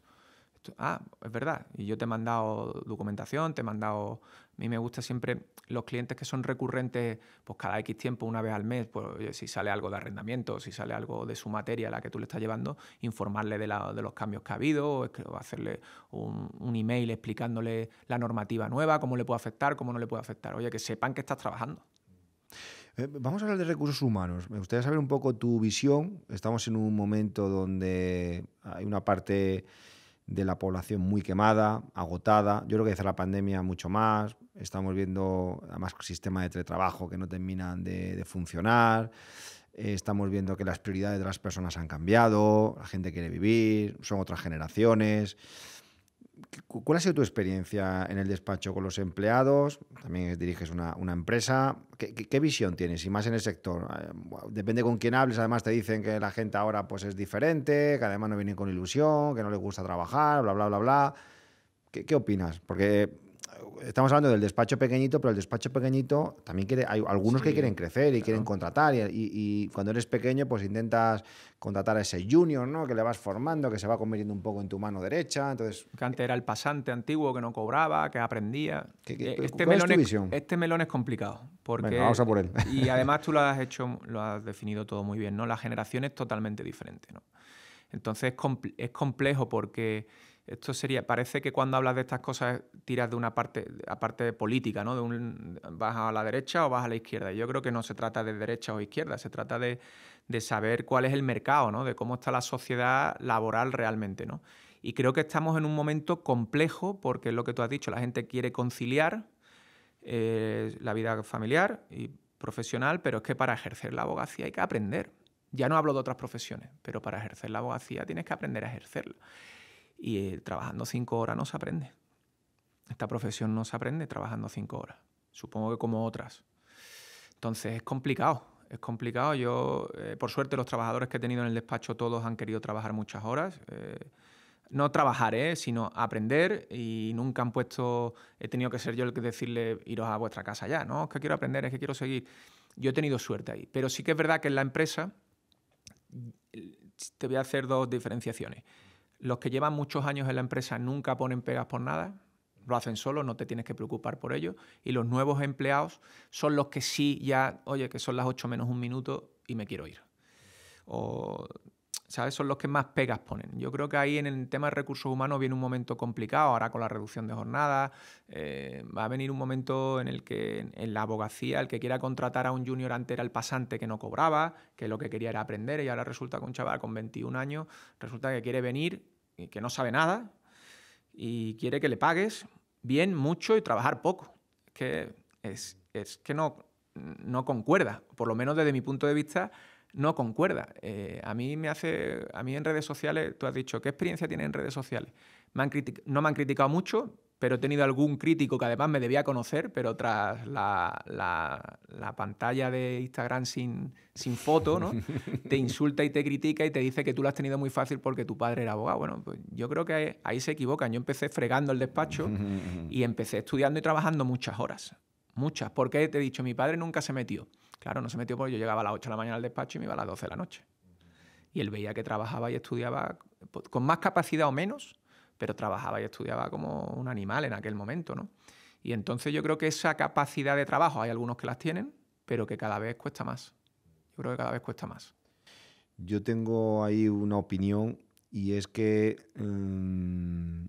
esto. Ah, es verdad. Y yo te he mandado documentación, te he mandado a mí me gusta siempre los clientes que son recurrentes, pues cada X tiempo, una vez al mes, pues, si sale algo de arrendamiento, si sale algo de su materia, la que tú le estás llevando, informarle de, de los cambios que ha habido, o, hacerle un, email explicándole la normativa nueva, cómo le puede afectar, cómo no le puede afectar. Oye, que sepan que estás trabajando. Eh, vamos a hablar de recursos humanos. Me gustaría saber un poco tu visión. Estamos en un momento donde hay una parte de la población muy quemada, agotada. Yo creo que desde la pandemia mucho más. Estamos viendo además sistema de teletrabajo que no terminan de, funcionar. Eh, estamos viendo que las prioridades de las personas han cambiado, la gente quiere vivir, son otras generaciones. ¿Cuál ha sido tu experiencia en el despacho con los empleados? También diriges una, empresa. ¿Qué, visión tienes? Y más en el sector. Eh, depende con quién hables. Además te dicen que la gente ahora pues, es diferente, que además no viene con ilusión, que no le gusta trabajar, bla, bla, bla, bla. ¿Qué, qué opinas? Porque estamos hablando del despacho pequeñito, pero el despacho pequeñito también hay algunos que quieren crecer y quieren contratar y, cuando eres pequeño pues intentas contratar a ese junior, ¿no? Que le vas formando, que se va convirtiendo un poco en tu mano derecha, entonces... Que antes era el pasante antiguo que no cobraba, que aprendía. Eh, este, melón es, este melón es complicado. vamos a por él. Y además tú lo has hecho, lo has definido todo muy bien, ¿no? La generación es totalmente diferente, ¿no? Entonces es complejo porque esto sería, parece que cuando hablas de estas cosas tiras de una parte, aparte política, ¿no? De un, vas a la derecha o vas a la izquierda. Yo creo que no se trata de derecha o izquierda, se trata de, de saber cuál es el mercado, ¿no? De cómo está la sociedad laboral realmente, ¿no? Y creo que estamos en un momento complejo porque es lo que tú has dicho, la gente quiere conciliar eh, la vida familiar y profesional, pero es que para ejercer la abogacía hay que aprender. Ya no hablo de otras profesiones, pero para ejercer la abogacía tienes que aprender a ejercerla. Y eh, trabajando cinco horas no se aprende. Esta profesión no se aprende trabajando cinco horas. Supongo que como otras. Entonces es complicado. Es complicado. Yo, eh, por suerte, los trabajadores que he tenido en el despacho todos han querido trabajar muchas horas. Eh, no trabajar, sino aprender y nunca han puesto, he tenido que ser yo el que decirle, iros a vuestra casa ya, no, es que quiero aprender, es que quiero seguir. Yo he tenido suerte ahí, pero sí que es verdad que en la empresa te voy a hacer dos diferenciaciones. Los que llevan muchos años en la empresa nunca ponen pegas por nada, lo hacen solo, no te tienes que preocupar por ello. Y los nuevos empleados son los que sí ya, oye, que son las 8 menos un minuto y me quiero ir. O, ¿sabes? Son los que más pegas ponen. Yo creo que ahí en el tema de recursos humanos viene un momento complicado, ahora con la reducción de jornadas, eh, va a venir un momento en el que en la abogacía el que quiera contratar a un junior antes era el pasante que no cobraba, que lo que quería era aprender y ahora resulta que un chaval con 21 años resulta que quiere venir eh, que no sabe nada y quiere que le pagues bien, mucho y trabajar poco. Que es, que no, no concuerda, por lo menos desde mi punto de vista, no concuerda. Eh, a mí me hace, a mí en redes sociales, tú has dicho, ¿qué experiencia tiene en redes sociales? no me han criticado mucho, pero he tenido algún crítico que además me debía conocer, pero tras la, pantalla de Instagram sin, sin foto, ¿no? te insulta y te critica y te dice que tú lo has tenido muy fácil porque tu padre era abogado. Bueno, pues yo creo que ahí se equivocan. Yo empecé fregando el despacho y empecé estudiando y trabajando muchas horas. Muchas. Porque te he dicho, mi padre nunca se metió. Claro, no se metió porque yo llegaba a las 8 de la mañana al despacho y me iba a las 12 de la noche. Y él veía que trabajaba y estudiaba pues, con más capacidad o menos, pero trabajaba y estudiaba como un animal en aquel momento, ¿no? Y entonces yo creo que esa capacidad de trabajo, hay algunos que las tienen, pero que cada vez cuesta más. Yo creo que cada vez cuesta más. Yo tengo ahí una opinión y es que, mm,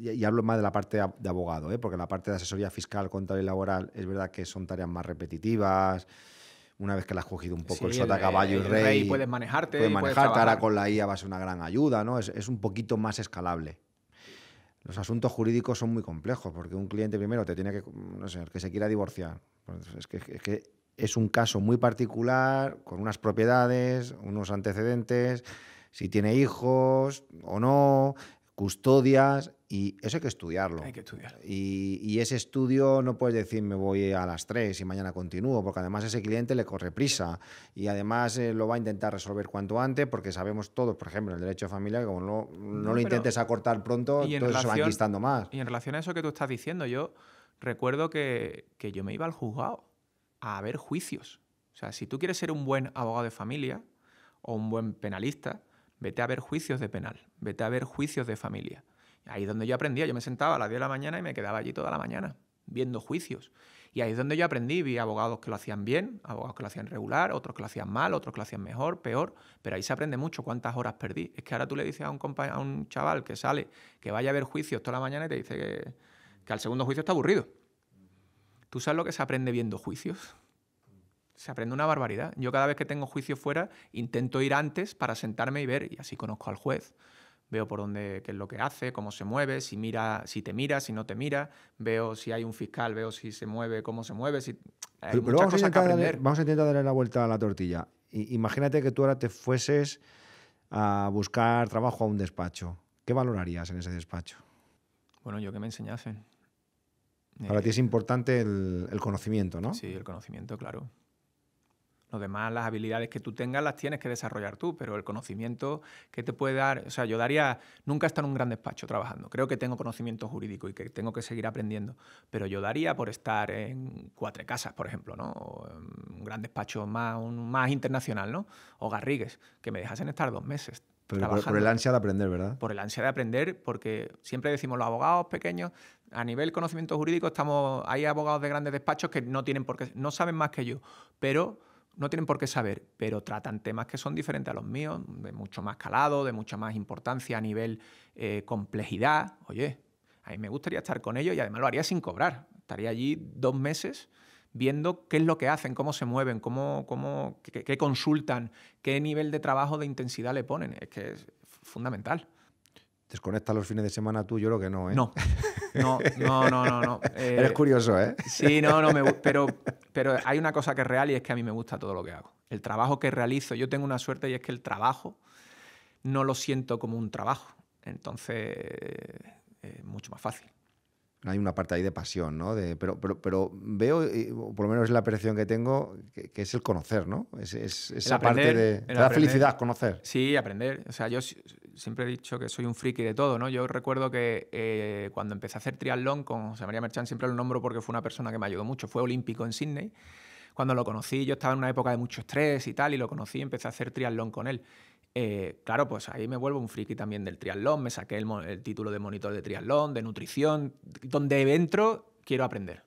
y hablo más de la parte de abogado, ¿eh? porque la parte de asesoría fiscal, contable y laboral es verdad que son tareas más repetitivas. Una vez que la has cogido un poco el sota, caballo y rey, Puedes manejarte. Puedes manejarte. ahora con la IA va a ser una gran ayuda, ¿no? es un poquito más escalable los asuntos jurídicos son muy complejos, porque un cliente primero te tiene que, mm, no sé, el que se quiera divorciar. Pues es que, es es un caso muy particular, con unas propiedades, unos antecedentes, si tiene hijos o no, custodias. Y eso hay que estudiarlo. Hay que estudiarlo. Y, ese estudio no puedes decir me voy a las 3 y mañana continúo, porque además ese cliente le corre prisa y además eh, lo va a intentar resolver cuanto antes, porque sabemos todos, por ejemplo, el derecho de familia, que como no, lo intentes acortar pronto, entonces se va enquistando más. Y en relación a eso que tú estás diciendo, yo recuerdo que, que yo me iba al juzgado a ver juicios. O sea, si tú quieres ser un buen abogado de familia o un buen penalista, vete a ver juicios de penal, vete a ver juicios de familia Ahí es donde yo aprendía, yo me sentaba a las 10 de la mañana y me quedaba allí toda la mañana viendo juicios. Y ahí es donde yo aprendí, vi abogados que lo hacían bien, abogados que lo hacían regular, otros que lo hacían mal, otros que lo hacían mejor, peor, pero ahí se aprende mucho cuántas horas perdí. Es que ahora tú le dices a un, chaval que sale, que vaya a ver juicios toda la mañana y te dice que, al segundo juicio está aburrido. ¿Tú sabes lo que se aprende viendo juicios? se aprende una barbaridad. Yo cada vez que tengo juicio fuera, intento ir antes para sentarme y ver, y así conozco al juez, veo por dónde, qué es lo que hace, cómo se mueve, si mira, si te mira, si no te mira, veo si hay un fiscal, veo si se mueve, cómo se mueve, si hay pero, vamos, a vamos a intentar darle la vuelta a la tortilla. imagínate que tú ahora te fueses a buscar trabajo a un despacho. ¿Qué valorarías en ese despacho? Bueno, yo que me enseñasen. Para ti es eh, importante el conocimiento, ¿no? Sí, el conocimiento, claro los demás, las habilidades que tú tengas las tienes que desarrollar tú, pero el conocimiento que te puede dar, o sea, yo daría, nunca estar en un gran despacho trabajando, creo que tengo conocimiento jurídico y que tengo que seguir aprendiendo, pero yo daría por estar en Cuatro Casas, por ejemplo, ¿no? un gran despacho más, más internacional, ¿no? O Garrigues, que me dejasen estar dos meses. por, el ansia de aprender, ¿verdad? Por el ansia de aprender, porque siempre decimos los abogados pequeños, a nivel conocimiento jurídico, estamos, hay abogados de grandes despachos que no tienen por no saben más que yo, pero no tienen por qué saber, pero tratan temas que son diferentes a los míos, de mucho más calado, de mucha más importancia a nivel eh, complejidad. Oye, a mí me gustaría estar con ellos y además lo haría sin cobrar. Estaría allí dos meses viendo qué es lo que hacen, cómo se mueven, cómo, cómo qué, qué consultan, qué nivel de trabajo de intensidad le ponen. Es que es fundamental. ¿Desconectas los fines de semana tú, yo creo que no, ¿eh? No, no, no, no, no. Eres eh, curioso, ¿eh? Sí, no, no, me, pero, pero hay una cosa que es real y es que a mí me gusta todo lo que hago. El trabajo que realizo, yo tengo una suerte y es que el trabajo no lo siento como un trabajo. Entonces, eh, es mucho más fácil hay una parte ahí de pasión, ¿no? pero, pero, veo, eh, por lo menos es la percepción que tengo, que, es el conocer, ¿no? Es, esa parte de, la felicidad, conocer. Sí, aprender. O sea, yo siempre he dicho que soy un friki de todo, ¿no? Yo recuerdo que eh, cuando empecé a hacer triatlón con José María Merchán, siempre lo nombro porque fue una persona que me ayudó mucho. Fue olímpico en Sydney. Cuando lo conocí, yo estaba en una época de mucho estrés y tal, y lo conocí y empecé a hacer triatlón con él. Eh, claro, pues ahí me vuelvo un friki también del triatlón, me saqué el, título de monitor de triatlón, de nutrición, donde entro quiero aprender,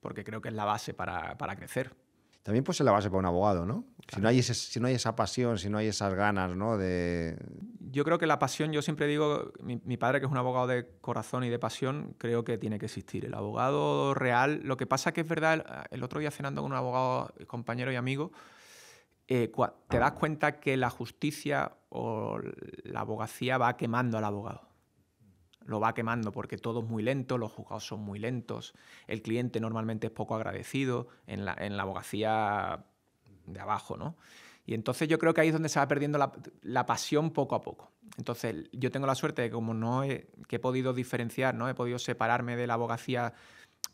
porque creo que es la base para, crecer. También pues es la base para un abogado, ¿no? Si, no hay si no hay esa pasión, si no hay esas ganas, ¿no? De... Yo creo que la pasión, yo siempre digo, mi, padre que es un abogado de corazón y de pasión, creo que tiene que existir. El abogado real, lo que pasa que es verdad, el otro día cenando con un abogado, compañero y amigo, eh, te das cuenta que la justicia o la abogacía va quemando al abogado. Lo va quemando porque todo es muy lento, los juzgados son muy lentos, el cliente normalmente es poco agradecido en la, abogacía de abajo, Y entonces yo creo que ahí es donde se va perdiendo la, pasión poco a poco. Entonces yo tengo la suerte de que como no he, he podido diferenciar, no he podido separarme de la abogacía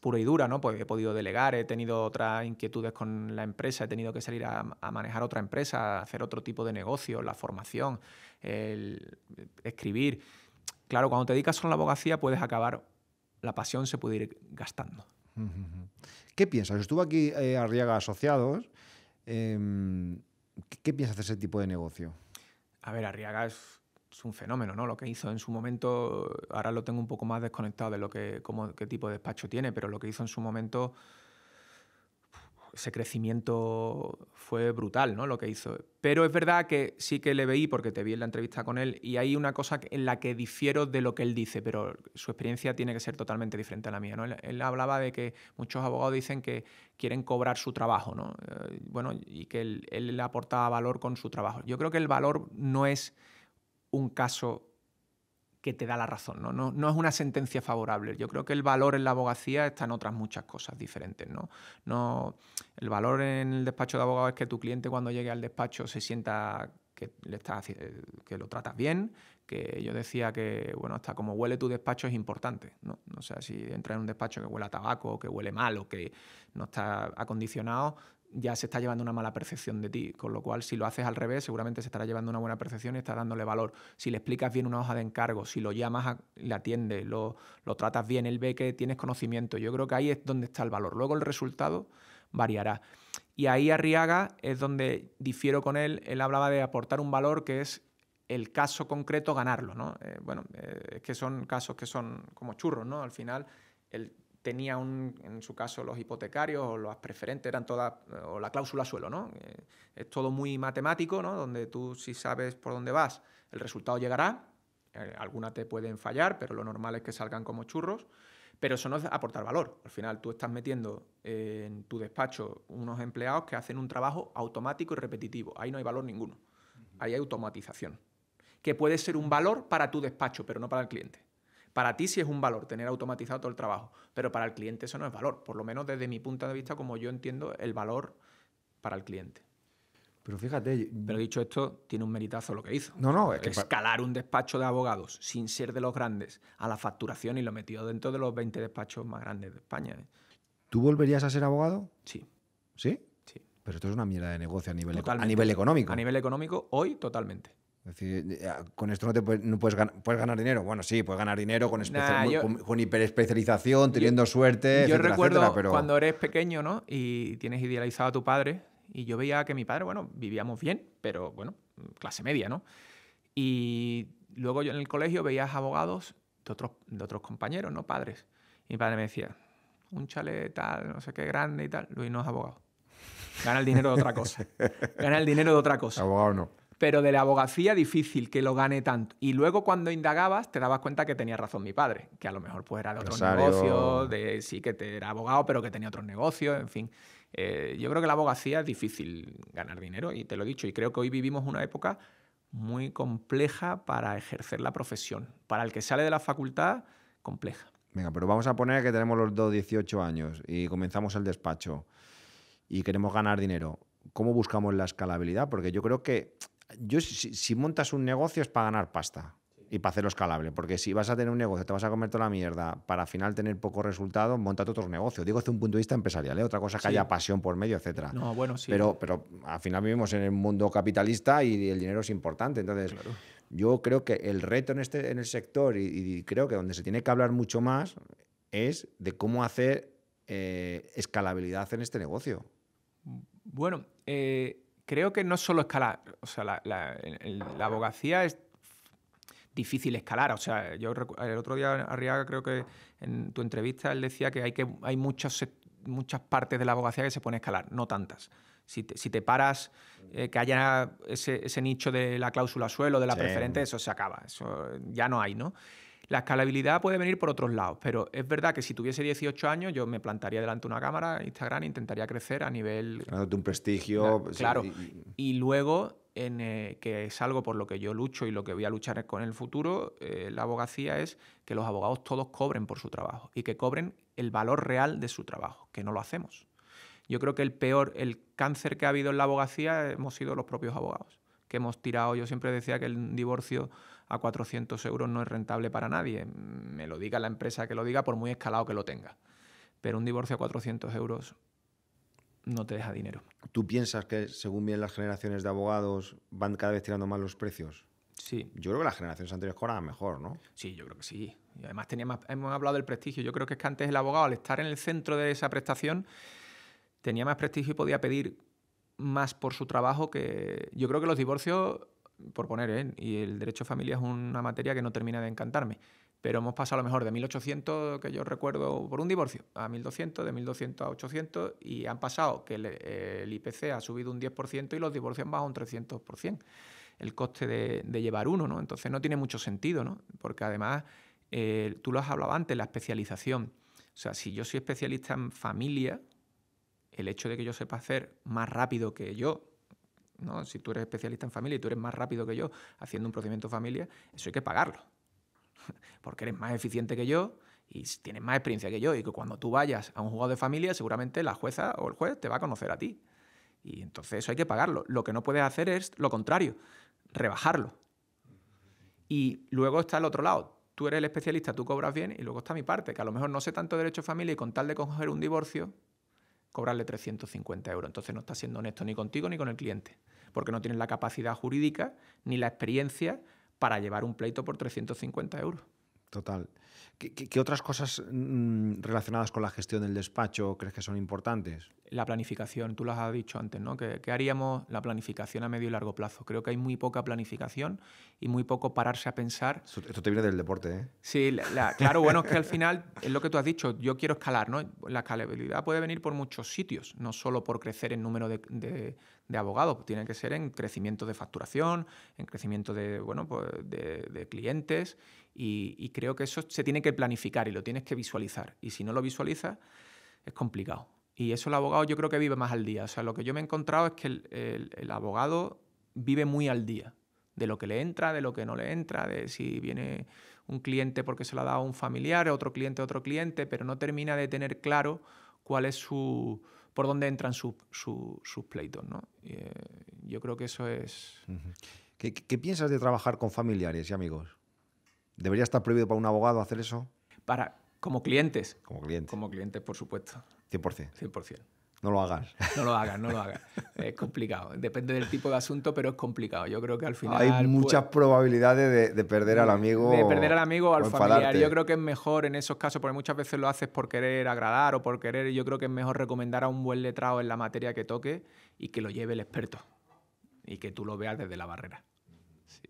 pura y dura, ¿no? Pues he podido delegar, he tenido otras inquietudes con la empresa, he tenido que salir a, manejar otra empresa, hacer otro tipo de negocio, la formación, el escribir. Claro, cuando te dedicas solo a la abogacía puedes acabar, la pasión se puede ir gastando. ¿Qué piensas? Yo estuve aquí eh, Arriaga Asociados. Em, ¿qué, ¿Qué piensas de ese tipo de negocio? A ver, Arriaga es es un fenómeno, ¿no? Lo que hizo en su momento, ahora lo tengo un poco más desconectado de lo que, cómo, qué tipo de despacho tiene, pero lo que hizo en su momento, ese crecimiento fue brutal, ¿no? Lo que hizo. Pero es verdad que sí que le veí, porque te vi en la entrevista con él, y hay una cosa en la que difiero de lo que él dice, pero su experiencia tiene que ser totalmente diferente a la mía, ¿no? Él, hablaba de que muchos abogados dicen que quieren cobrar su trabajo, ¿no? Eh, bueno, y que él, él le aportaba valor con su trabajo. Yo creo que el valor no es un caso que te da la razón, ¿no? ¿no? No, es una sentencia favorable. Yo creo que el valor en la abogacía está en otras muchas cosas diferentes, ¿no? no el valor en el despacho de abogado es que tu cliente cuando llegue al despacho se sienta que, le eh, que lo tratas bien, que yo decía que, bueno, hasta como huele tu despacho es importante, ¿no? O sea, si entra en un despacho que huele a tabaco, que huele mal o que no está acondicionado, ya se está llevando una mala percepción de ti, con lo cual si lo haces al revés seguramente se estará llevando una buena percepción y está dándole valor. Si le explicas bien una hoja de encargo, si lo llamas, le atiendes, lo, lo tratas bien, él ve que tienes conocimiento. Yo creo que ahí es donde está el valor. Luego el resultado variará. Y ahí Arriaga es donde difiero con él. Él hablaba de aportar un valor que es el caso concreto ganarlo, ¿no? Eh, bueno, eh, es que son casos que son como churros, ¿no? Al final, el tenía un, en su caso los hipotecarios o las preferentes, eran todas, o la cláusula suelo, ¿no? Eh, es todo muy matemático, ¿no? Donde tú si sabes por dónde vas, el resultado llegará, eh, algunas te pueden fallar, pero lo normal es que salgan como churros, pero eso no es aportar valor. Al final tú estás metiendo eh, en tu despacho unos empleados que hacen un trabajo automático y repetitivo, ahí no hay valor ninguno, ahí hay automatización, que puede ser un valor para tu despacho, pero no para el cliente. Para ti sí es un valor tener automatizado todo el trabajo, pero para el cliente eso no es valor, por lo menos desde mi punto de vista, como yo entiendo el valor para el cliente. Pero fíjate. Pero dicho esto, tiene un meritazo lo que hizo. No, no, es que. Escalar un despacho de abogados sin ser de los grandes a la facturación y lo metió dentro de los 20 despachos más grandes de España. ¿eh? ¿Tú volverías a ser abogado? Sí. ¿Sí? Sí. Pero esto es una mierda de negocio a nivel, a nivel económico. A nivel económico, hoy totalmente. Es decir, eh, eh, con esto no, te puedes, no puedes, ganar, puedes, ganar, dinero. Bueno, sí, puedes ganar dinero con, con, hiperespecialización, teniendo suerte. Etcétera, yo recuerdo cuando eres pequeño, ¿no? Y tienes idealizado a tu padre. Y yo veía que mi padre, bueno, vivíamos bien, pero bueno, clase media, ¿no? Y luego yo en el colegio veías abogados de otros, de otros compañeros, ¿no? Padres. Y mi padre me decía, un chalet tal, no sé qué grande y tal. Luis no es abogado. Gana el dinero de otra cosa. Gana el dinero de otra cosa. Abogado no pero de la abogacía difícil que lo gane tanto. Y luego cuando indagabas te dabas cuenta que tenía razón mi padre, que a lo mejor pues era de otro negocio, sí que te era abogado, pero que tenía otros negocios, en fin. Eh, yo creo que la abogacía es difícil ganar dinero, y te lo he dicho, y creo que hoy vivimos una época muy compleja para ejercer la profesión. Para el que sale de la facultad, compleja. Venga, pero vamos a poner que tenemos los dos 18 años y comenzamos el despacho y queremos ganar dinero. ¿Cómo buscamos la escalabilidad? Porque yo creo que yo si, montas un negocio es para ganar pasta y para hacerlo escalable. Porque si vas a tener un negocio, te vas a comer toda la mierda para al final tener poco resultado montate otros negocios. Digo desde un punto de vista empresarial, ¿eh? otra cosa que haya pasión por medio, etcétera. bueno, Pero, pero al final vivimos en el mundo capitalista y el dinero es importante. Entonces, yo creo que el reto en, este, en el sector y, creo que donde se tiene que hablar mucho más es de cómo hacer eh, escalabilidad en este negocio. Bueno, eh, creo que no solo escalar, o sea, la, abogacía es difícil escalar. O sea, yo el otro día, Arriaga, creo que en tu entrevista él decía que hay, que, hay muchas muchas partes de la abogacía que se pueden escalar, no tantas. Si te, si te paras, eh, que haya ese, ese, nicho de la cláusula suelo, de la preferente, eso se acaba, eso ya no hay, ¿no? La escalabilidad puede venir por otros lados, pero es verdad que si tuviese 18 años yo me plantaría delante de una cámara, Instagram, e intentaría crecer a nivel... Ganándote un prestigio. Pues, claro. Y, luego, en, eh, que es algo por lo que yo lucho y lo que voy a luchar con el futuro, eh, la abogacía es que los abogados todos cobren por su trabajo y que cobren el valor real de su trabajo, que no lo hacemos. Yo creo que el peor, el cáncer que ha habido en la abogacía hemos sido los propios abogados, que hemos tirado, yo siempre decía que el divorcio a 400 euros no es rentable para nadie. Me lo diga la empresa que lo diga, por muy escalado que lo tenga. Pero un divorcio a 400 euros no te deja dinero. ¿Tú piensas que según bien las generaciones de abogados van cada vez tirando más los precios? Sí. Yo creo que las generaciones anteriores cobraban mejor, ¿no? Sí, yo creo que sí. Y además teníamos, hemos hablado del prestigio. Yo creo que es que antes el abogado, al estar en el centro de esa prestación, tenía más prestigio y podía pedir más por su trabajo que... Yo creo que los divorcios por poner, ¿eh? y el derecho de familia es una materia que no termina de encantarme, pero hemos pasado a lo mejor de 1800, que yo recuerdo, por un divorcio, a 1200, de 1200 a 800, y han pasado que el, IPC ha subido un 10% y los divorcios han bajado un 300%, el coste de, llevar uno, ¿no? Entonces no tiene mucho sentido, ¿no? Porque además, eh, tú lo has hablado antes, la especialización. O sea, si yo soy especialista en familia, el hecho de que yo sepa hacer más rápido que yo ¿no? Si tú eres especialista en familia y tú eres más rápido que yo haciendo un procedimiento familia, eso hay que pagarlo. Porque eres más eficiente que yo y tienes más experiencia que yo. Y que cuando tú vayas a un juzgado de familia, seguramente la jueza o el juez te va a conocer a ti. Y entonces eso hay que pagarlo. Lo que no puedes hacer es lo contrario, rebajarlo. Y luego está el otro lado. Tú eres el especialista, tú cobras bien y luego está mi parte, que a lo mejor no sé tanto derecho de familia y con tal de coger un divorcio, cobrarle 350 euros. Entonces no estás siendo honesto ni contigo ni con el cliente, porque no tienes la capacidad jurídica ni la experiencia para llevar un pleito por 350 euros. Total. ¿Qué, qué otras cosas mm, relacionadas con la gestión del despacho crees que son importantes? la planificación, tú lo has dicho antes, ¿no? ¿Qué, haríamos la planificación a medio y largo plazo? Creo que hay muy poca planificación y muy poco pararse a pensar. Esto te viene del deporte, ¿eh? Sí, claro, bueno, es que al final es lo que tú has dicho, yo quiero escalar, ¿no? La escalabilidad puede venir por muchos sitios, no solo por crecer en número de, abogados, tiene que ser en crecimiento de facturación, en crecimiento de, bueno, pues, de, clientes y, y creo que eso se tiene que planificar y lo tienes que visualizar. Y si no lo visualizas, es complicado. Y eso el abogado yo creo que vive más al día. O sea, lo que yo me he encontrado es que el, abogado vive muy al día de lo que le entra, de lo que no le entra, de si viene un cliente porque se lo ha dado a un familiar, otro cliente, otro cliente, pero no termina de tener claro cuál es su por dónde entran sus pleitos. ¿no? Eh, yo creo que eso es... ¿Qué, ¿Qué, piensas de trabajar con familiares y amigos? ¿Debería estar prohibido para un abogado hacer eso? Para, como clientes. Como clientes. Como clientes, por supuesto. 100%. 100%. No lo hagas. No lo hagas, no lo hagas. es complicado. Depende del tipo de asunto, pero es complicado. Yo creo que al final. Hay muchas probabilidades de, perder al amigo. De perder al amigo o al familiar. Yo creo que es mejor en esos casos, porque muchas veces lo haces por querer agradar o por querer. Yo creo que es mejor recomendar a un buen letrado en la materia que toque y que lo lleve el experto. Y que tú lo veas desde la barrera. Sí.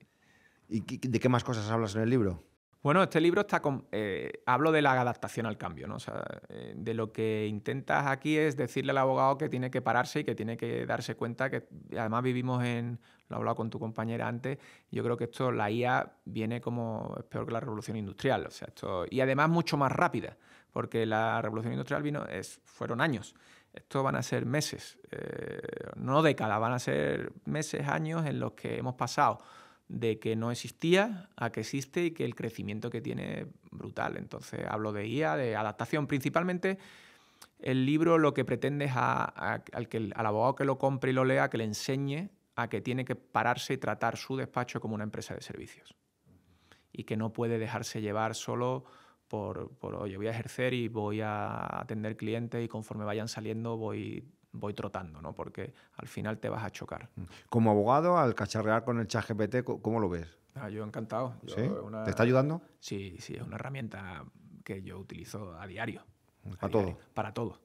¿Y de qué más cosas hablas en el libro? Bueno, este libro está con, eh, hablo de la adaptación al cambio, ¿no? O sea, eh, de lo que intentas aquí es decirle al abogado que tiene que pararse y que tiene que darse cuenta que además vivimos en, lo he hablado con tu compañera antes, yo creo que esto, la IA viene como, es peor que la revolución industrial, o sea, esto, y además mucho más rápida, porque la revolución industrial vino, es, fueron años. Esto van a ser meses, eh, no décadas, van a ser meses, años en los que hemos pasado de que no existía a que existe y que el crecimiento que tiene brutal. Entonces hablo de IA, de adaptación. Principalmente el libro lo que pretende es al, que, al abogado que lo compre y lo lea que le enseñe a que tiene que pararse y tratar su despacho como una empresa de servicios y que no puede dejarse llevar solo por, por oye, voy a ejercer y voy a atender clientes y conforme vayan saliendo voy voy trotando, ¿no? Porque al final te vas a chocar. Mm. Como abogado, al cacharrear con el chat GPT, ¿cómo lo ves? Ah, yo encantado. ¿Te está ayudando? Sí, sí, es una herramienta que yo utilizo a diario. Mm, ¿Para todo? para todo.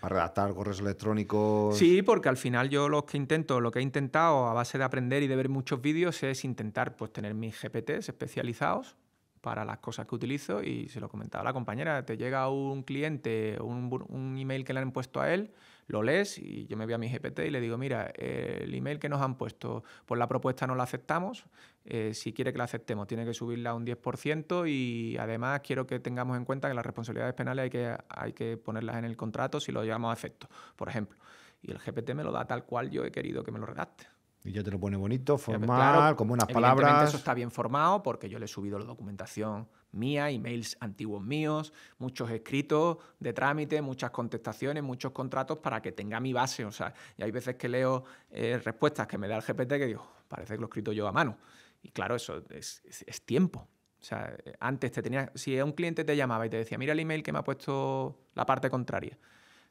para redactar correos electrónicos. Sí, porque al final yo lo que intento, lo que he intentado a base de aprender y de ver muchos vídeos es intentar pues, tener mis GPTs especializados para las cosas que utilizo y se lo comentaba la compañera, te llega un cliente, un, un email que le han puesto a él lo lees y yo me voy a mi GPT y le digo, mira, el email que nos han puesto, por pues la propuesta no la aceptamos, eh, si quiere que la aceptemos tiene que subirla un 10% y además quiero que tengamos en cuenta que las responsabilidades penales hay que, hay que ponerlas en el contrato si lo llevamos a efecto, por ejemplo. Y el GPT me lo da tal cual yo he querido que me lo redacte. Y ya te lo pone bonito, eh, formal, con buenas palabras. Eso está bien formado porque yo le he subido la documentación mía, emails antiguos míos, muchos escritos de trámite, muchas contestaciones, muchos contratos para que tenga mi base. O sea, y hay veces que leo eh, respuestas que me da el GPT que digo, oh, parece que lo he escrito yo a mano. Y claro, eso es, es, tiempo. O sea, eh, antes te tenía, si un cliente te llamaba y te decía, mira el email que me ha puesto la parte contraria.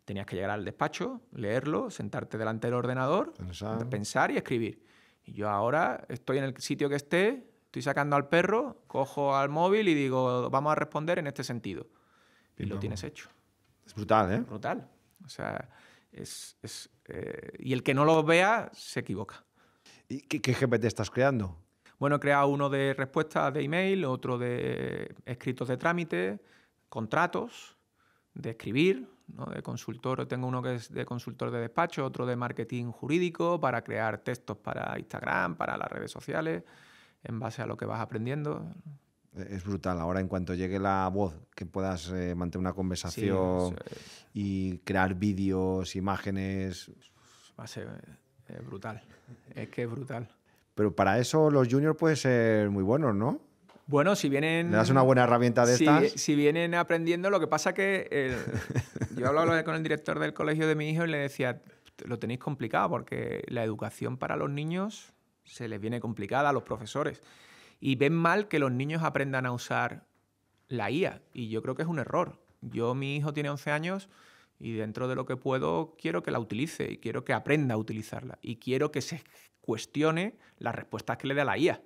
Tenías que llegar al despacho, leerlo, sentarte delante del ordenador, pensar, y escribir. Y yo ahora estoy en el sitio que esté, estoy sacando al perro, cojo al móvil y digo, vamos a responder en este sentido. y lo tienes hecho. Es brutal, ¿eh? Brutal. O sea, es... es eh, y el que no lo vea se equivoca. ¿Y qué, qué GPT estás creando? Bueno, he creado uno de respuestas de email, otro de escritos de trámite, contratos, de escribir, de consultor. Tengo uno que es de consultor de despacho, otro de marketing jurídico para crear textos para Instagram, para las redes sociales, en base a lo que vas aprendiendo. E-, es brutal. Ahora, en cuanto llegue la voz, que puedas eh, mantener una conversación y crear vídeos, imágenes. Va a ser eh, brutal. Es que es brutal. Pero para eso los juniors pueden ser muy buenos, ¿no? Bueno, si vienen... una buena herramienta de estas. Si vienen aprendiendo, lo que pasa que... yo hablaba con el director del colegio de mi hijo y le decía, lo tenéis complicado porque la educación para los niños se les viene complicada a los profesores. Y ven mal que los niños aprendan a usar la IA. Y yo creo que es un error. Yo, mi hijo tiene 11 años y dentro de lo que puedo quiero que la utilice y quiero que aprenda a utilizarla y quiero que se cuestione las respuestas que le da la IA.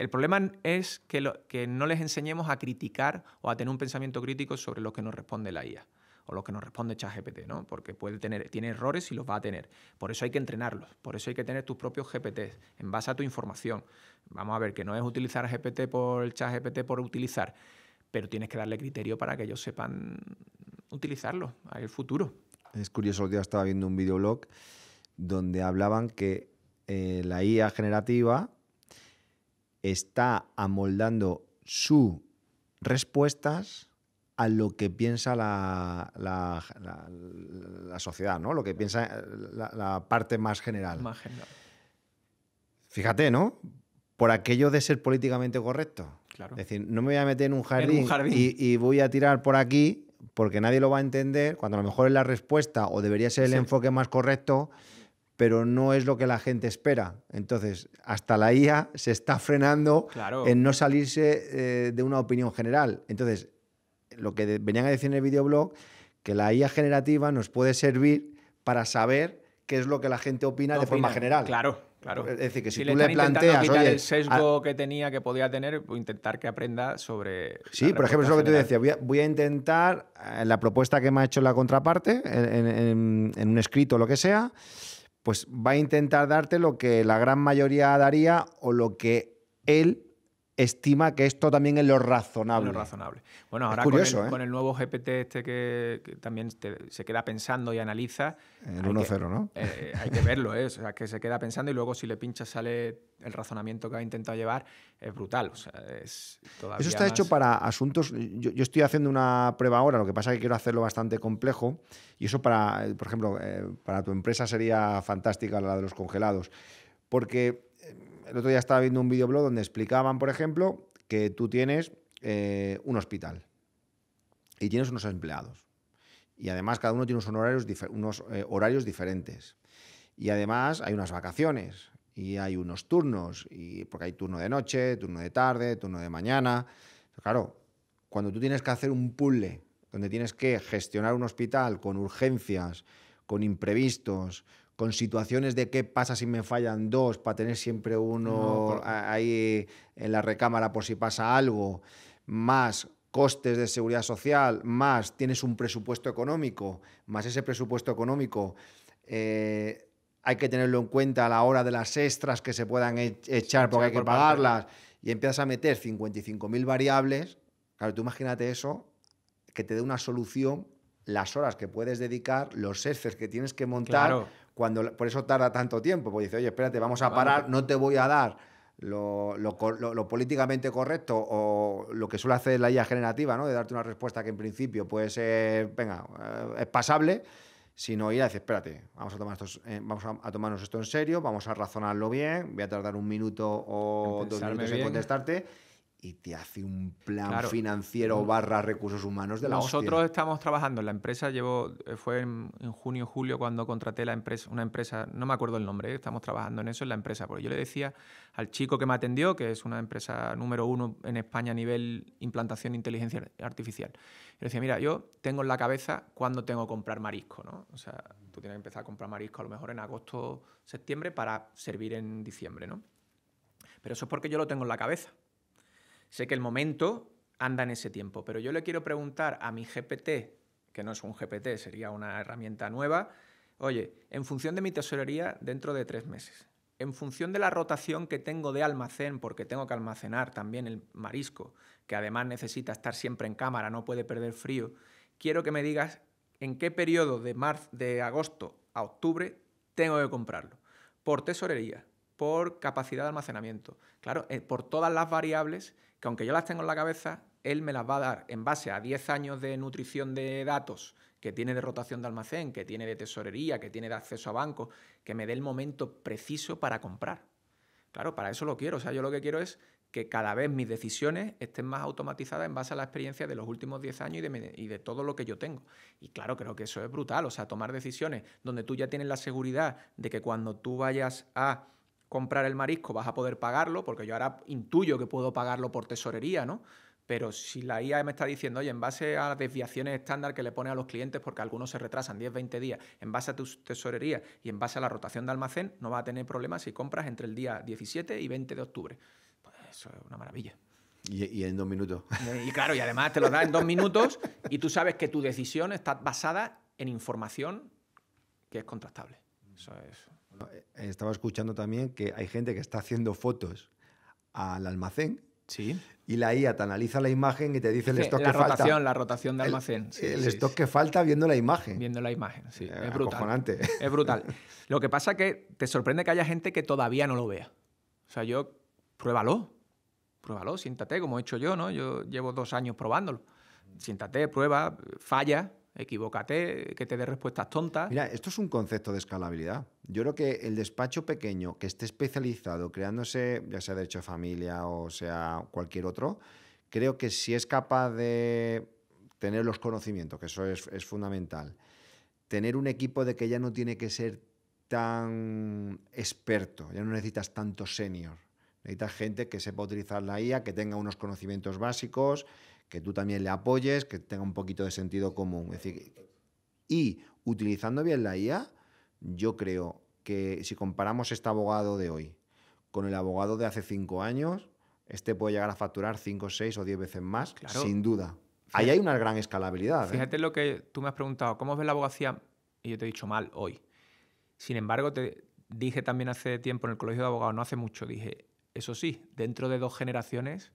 El problema es que, no les enseñemos a criticar o a tener un pensamiento crítico sobre lo que nos responde la IA o lo que nos responde ChatGPT, ¿no? Porque puede tener, tiene errores y los va a tener. Por eso hay que entrenarlos, por eso hay que tener tus propios GPTs en base a tu información. Vamos a ver que no es utilizar GPT por el ChatGPT por utilizar, pero tienes que darle criterio para que ellos sepan utilizarlo, el futuro. Es curioso, día estaba viendo un videoblog donde hablaban que eh, la IA generativa está amoldando sus respuestas a lo que piensa la, sociedad, ¿no? Lo que piensa la, parte más general. Más general. Fíjate, ¿no? Por aquello de ser políticamente correcto. Claro. Es decir, no me voy a meter en un jardín, Y, voy a tirar por aquí porque nadie lo va a entender, cuando a lo mejor es la respuesta o debería ser el enfoque más correcto pero no es lo que la gente espera. Entonces, hasta la IA se está frenando en no salirse eh, de una opinión general. Entonces, lo que venían a decir en el videoblog, que la IA generativa nos puede servir para saber qué es lo que la gente opina de forma general. Claro. Claro. Es decir, que si, tú le, planteas. el sesgo que tenía, que podía tener, pues intentar que aprenda sobre. Sí, por ejemplo, es lo que te decía. Voy a, intentar, en eh, intentar la propuesta que me ha hecho la contraparte en, en un escrito, o lo que sea pues va a intentar darte lo que la gran mayoría daría o lo que él estima que esto también es lo razonable. razonable. Bueno, ahora curioso, con, el, ¿eh? con, el, nuevo GPT este que, también se queda pensando y analiza. El 1 ¿no? Eh, hay que verlo, ¿eh? O sea, que se queda pensando y luego si le pincha, sale el razonamiento que ha intentado llevar, es brutal. Eso está hecho para asuntos. Yo, estoy haciendo una prueba ahora, lo que pasa es que quiero hacerlo bastante complejo. Y eso para, por ejemplo, eh, para tu empresa sería fantástica la de los congelados. Porque el otro día estaba viendo un videoblog donde explicaban, por ejemplo, que tú tienes eh, un hospital y tienes unos empleados. Y además cada uno tiene unos eh, horarios, diferentes. Y además hay unas vacaciones y hay unos turnos, y, porque hay turno de noche, turno de tarde, turno de mañana. claro, cuando tú tienes que hacer un puzzle donde tienes que gestionar un hospital con urgencias, con imprevistos, con situaciones de qué pasa si me fallan dos, para tener siempre uno ahí en la recámara por si pasa algo, más costes de seguridad social, más tienes un presupuesto económico, más ese presupuesto económico. Eh, hay que tenerlo en cuenta a la hora de las extras que se puedan e-, echar porque hay que pagarlas. Y empiezas a meter 55.000 variables. Claro, tú imagínate eso, que te dé una solución, las horas que puedes dedicar, los extras que tienes que montar cuando, por eso tarda tanto tiempo, porque dice, oye, espérate, vamos a parar, no te voy a dar lo, políticamente correcto o lo que suele hacer la IA generativa, ¿no? De darte una respuesta que en principio puede ser, venga, eh, es pasable, sino ir a decir, espérate, vamos a, tomar eh, vamos a, tomarnos esto en serio, vamos a razonarlo bien, voy a tardar un minuto o dos minutos en contestarte y te hace un plan financiero mm. barra recursos humanos de la Nosotros estamos trabajando en la empresa, llevo, eh, fue en, junio, julio cuando contraté la empresa, una empresa, no me acuerdo el nombre, ¿eh? estamos trabajando en eso en la empresa, porque yo le decía al chico que me atendió, que es una empresa número uno en España a nivel implantación de inteligencia artificial, le decía, mira, yo tengo en la cabeza cuándo tengo que comprar marisco, ¿no? O sea, tú tienes que empezar a comprar marisco a lo mejor en agosto, septiembre, para servir en diciembre, ¿no? Pero eso es porque yo lo tengo en la cabeza Sé que el momento anda en ese tiempo, pero yo le quiero preguntar a mi GPT, que no es un GPT, sería una herramienta nueva, oye, en función de mi tesorería dentro de tres meses, en función de la rotación que tengo de almacén, porque tengo que almacenar también el marisco, que además necesita estar siempre en cámara, no puede perder frío, quiero que me digas en qué periodo de, marzo, de agosto a octubre tengo que comprarlo. Por tesorería, por capacidad de almacenamiento, claro, eh, por todas las variables que aunque yo las tengo en la cabeza, él me las va a dar en base a 10 años de nutrición de datos que tiene de rotación de almacén, que tiene de tesorería, que tiene de acceso a bancos, que me dé el momento preciso para comprar. Claro, para eso lo quiero. O sea, yo lo que quiero es que cada vez mis decisiones estén más automatizadas en base a la experiencia de los últimos 10 años y de, y de, todo lo que yo tengo. Y claro, creo que eso es brutal. O sea, tomar decisiones donde tú ya tienes la seguridad de que cuando tú vayas a comprar el marisco vas a poder pagarlo, porque yo ahora intuyo que puedo pagarlo por tesorería, ¿no? Pero si la IA me está diciendo, oye, en base a las desviaciones estándar que le pone a los clientes, porque algunos se retrasan 10, 20 días, en base a tu tesorería y en base a la rotación de almacén, no va a tener problemas si compras entre el día 17 y 20 de octubre. Pues eso es una maravilla. Y, y, en dos minutos. Y, claro, y además te lo da en dos minutos y tú sabes que tu decisión está basada en información que es contrastable. Eso es estaba escuchando también que hay gente que está haciendo fotos al almacén. Sí. Y la IA te analiza la imagen y te dice el stock que falta. La rotación, de almacén. El, sí, el stock que falta viendo la imagen. Viendo la imagen, sí. Eh, es brutal. Es brutal. Lo que pasa es que te sorprende que haya gente que todavía no lo vea. O sea, yo, pruébalo. Pruébalo, siéntate, como he hecho yo, ¿no? Yo llevo dos años probándolo. Siéntate, prueba, falla, Equivócate, que te dé respuestas tontas. Mira, esto es un concepto de escalabilidad. Yo creo que el despacho pequeño que esté especializado, creándose, ya sea derecho hecho familia o sea cualquier otro, creo que si es capaz de tener los conocimientos, que eso es, es fundamental, tener un equipo de que ya no tiene que ser tan experto, ya no necesitas tanto senior. Necesitas gente que sepa utilizar la IA, que tenga unos conocimientos básicos, que tú también le apoyes, que tenga un poquito de sentido común. decir, y utilizando bien la IA, yo creo que si comparamos este abogado de hoy con el abogado de hace cinco años, este puede llegar a facturar cinco, seis o diez veces más, sin duda. Ahí hay una gran escalabilidad. ¿eh? Fíjate lo que tú me has preguntado, ¿cómo ves la abogacía? Y yo te he dicho mal hoy. Sin embargo, te dije también hace tiempo en el Colegio de Abogados, no hace mucho, dije, eso sí, dentro de dos generaciones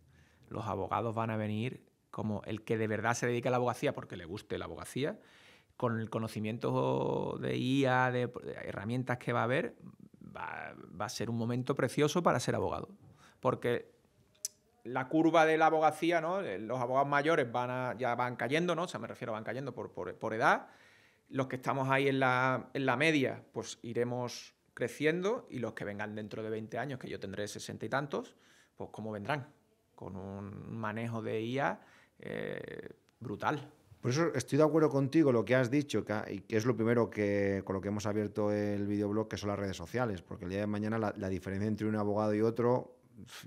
los abogados van a venir como el que de verdad se dedica a la abogacía porque le guste la abogacía, con el conocimiento de IA, de herramientas que va a haber, va, a ser un momento precioso para ser abogado. Porque la curva de la abogacía, eh, Los abogados mayores ya van cayendo, ¿no? O sea, me refiero, van cayendo por, edad. Los que estamos ahí en la, en la, media, pues iremos creciendo y los que vengan dentro de 20 años, que yo tendré 60 y tantos, pues ¿cómo vendrán? Con un manejo de IA eh, brutal. Por eso estoy de acuerdo contigo lo que has dicho, que, y que es lo primero que, con lo que hemos abierto el videoblog, que son las redes sociales, porque el día de mañana la, diferencia entre un abogado y otro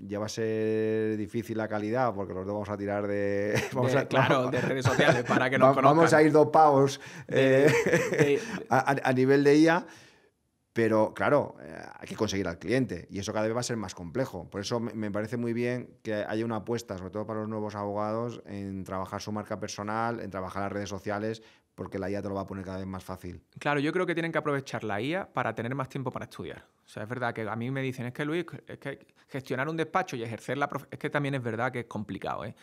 ya va a ser difícil la calidad porque los dos vamos a tirar de, claro de redes sociales para que nos vamos a ir dos pavos eh, a, a, nivel de IA pero claro, eh, hay que conseguir al cliente y eso cada vez va a ser más complejo. Por eso me parece muy bien que haya una apuesta, sobre todo para los nuevos abogados, en trabajar su marca personal, en trabajar las redes sociales, porque la IA te lo va a poner cada vez más fácil. Claro, yo creo que tienen que aprovechar la IA para tener más tiempo para estudiar. O sea, es verdad que a mí me dicen, es que Luis, es que gestionar un despacho y ejercer la... Es que también es verdad que es complicado, ¿eh?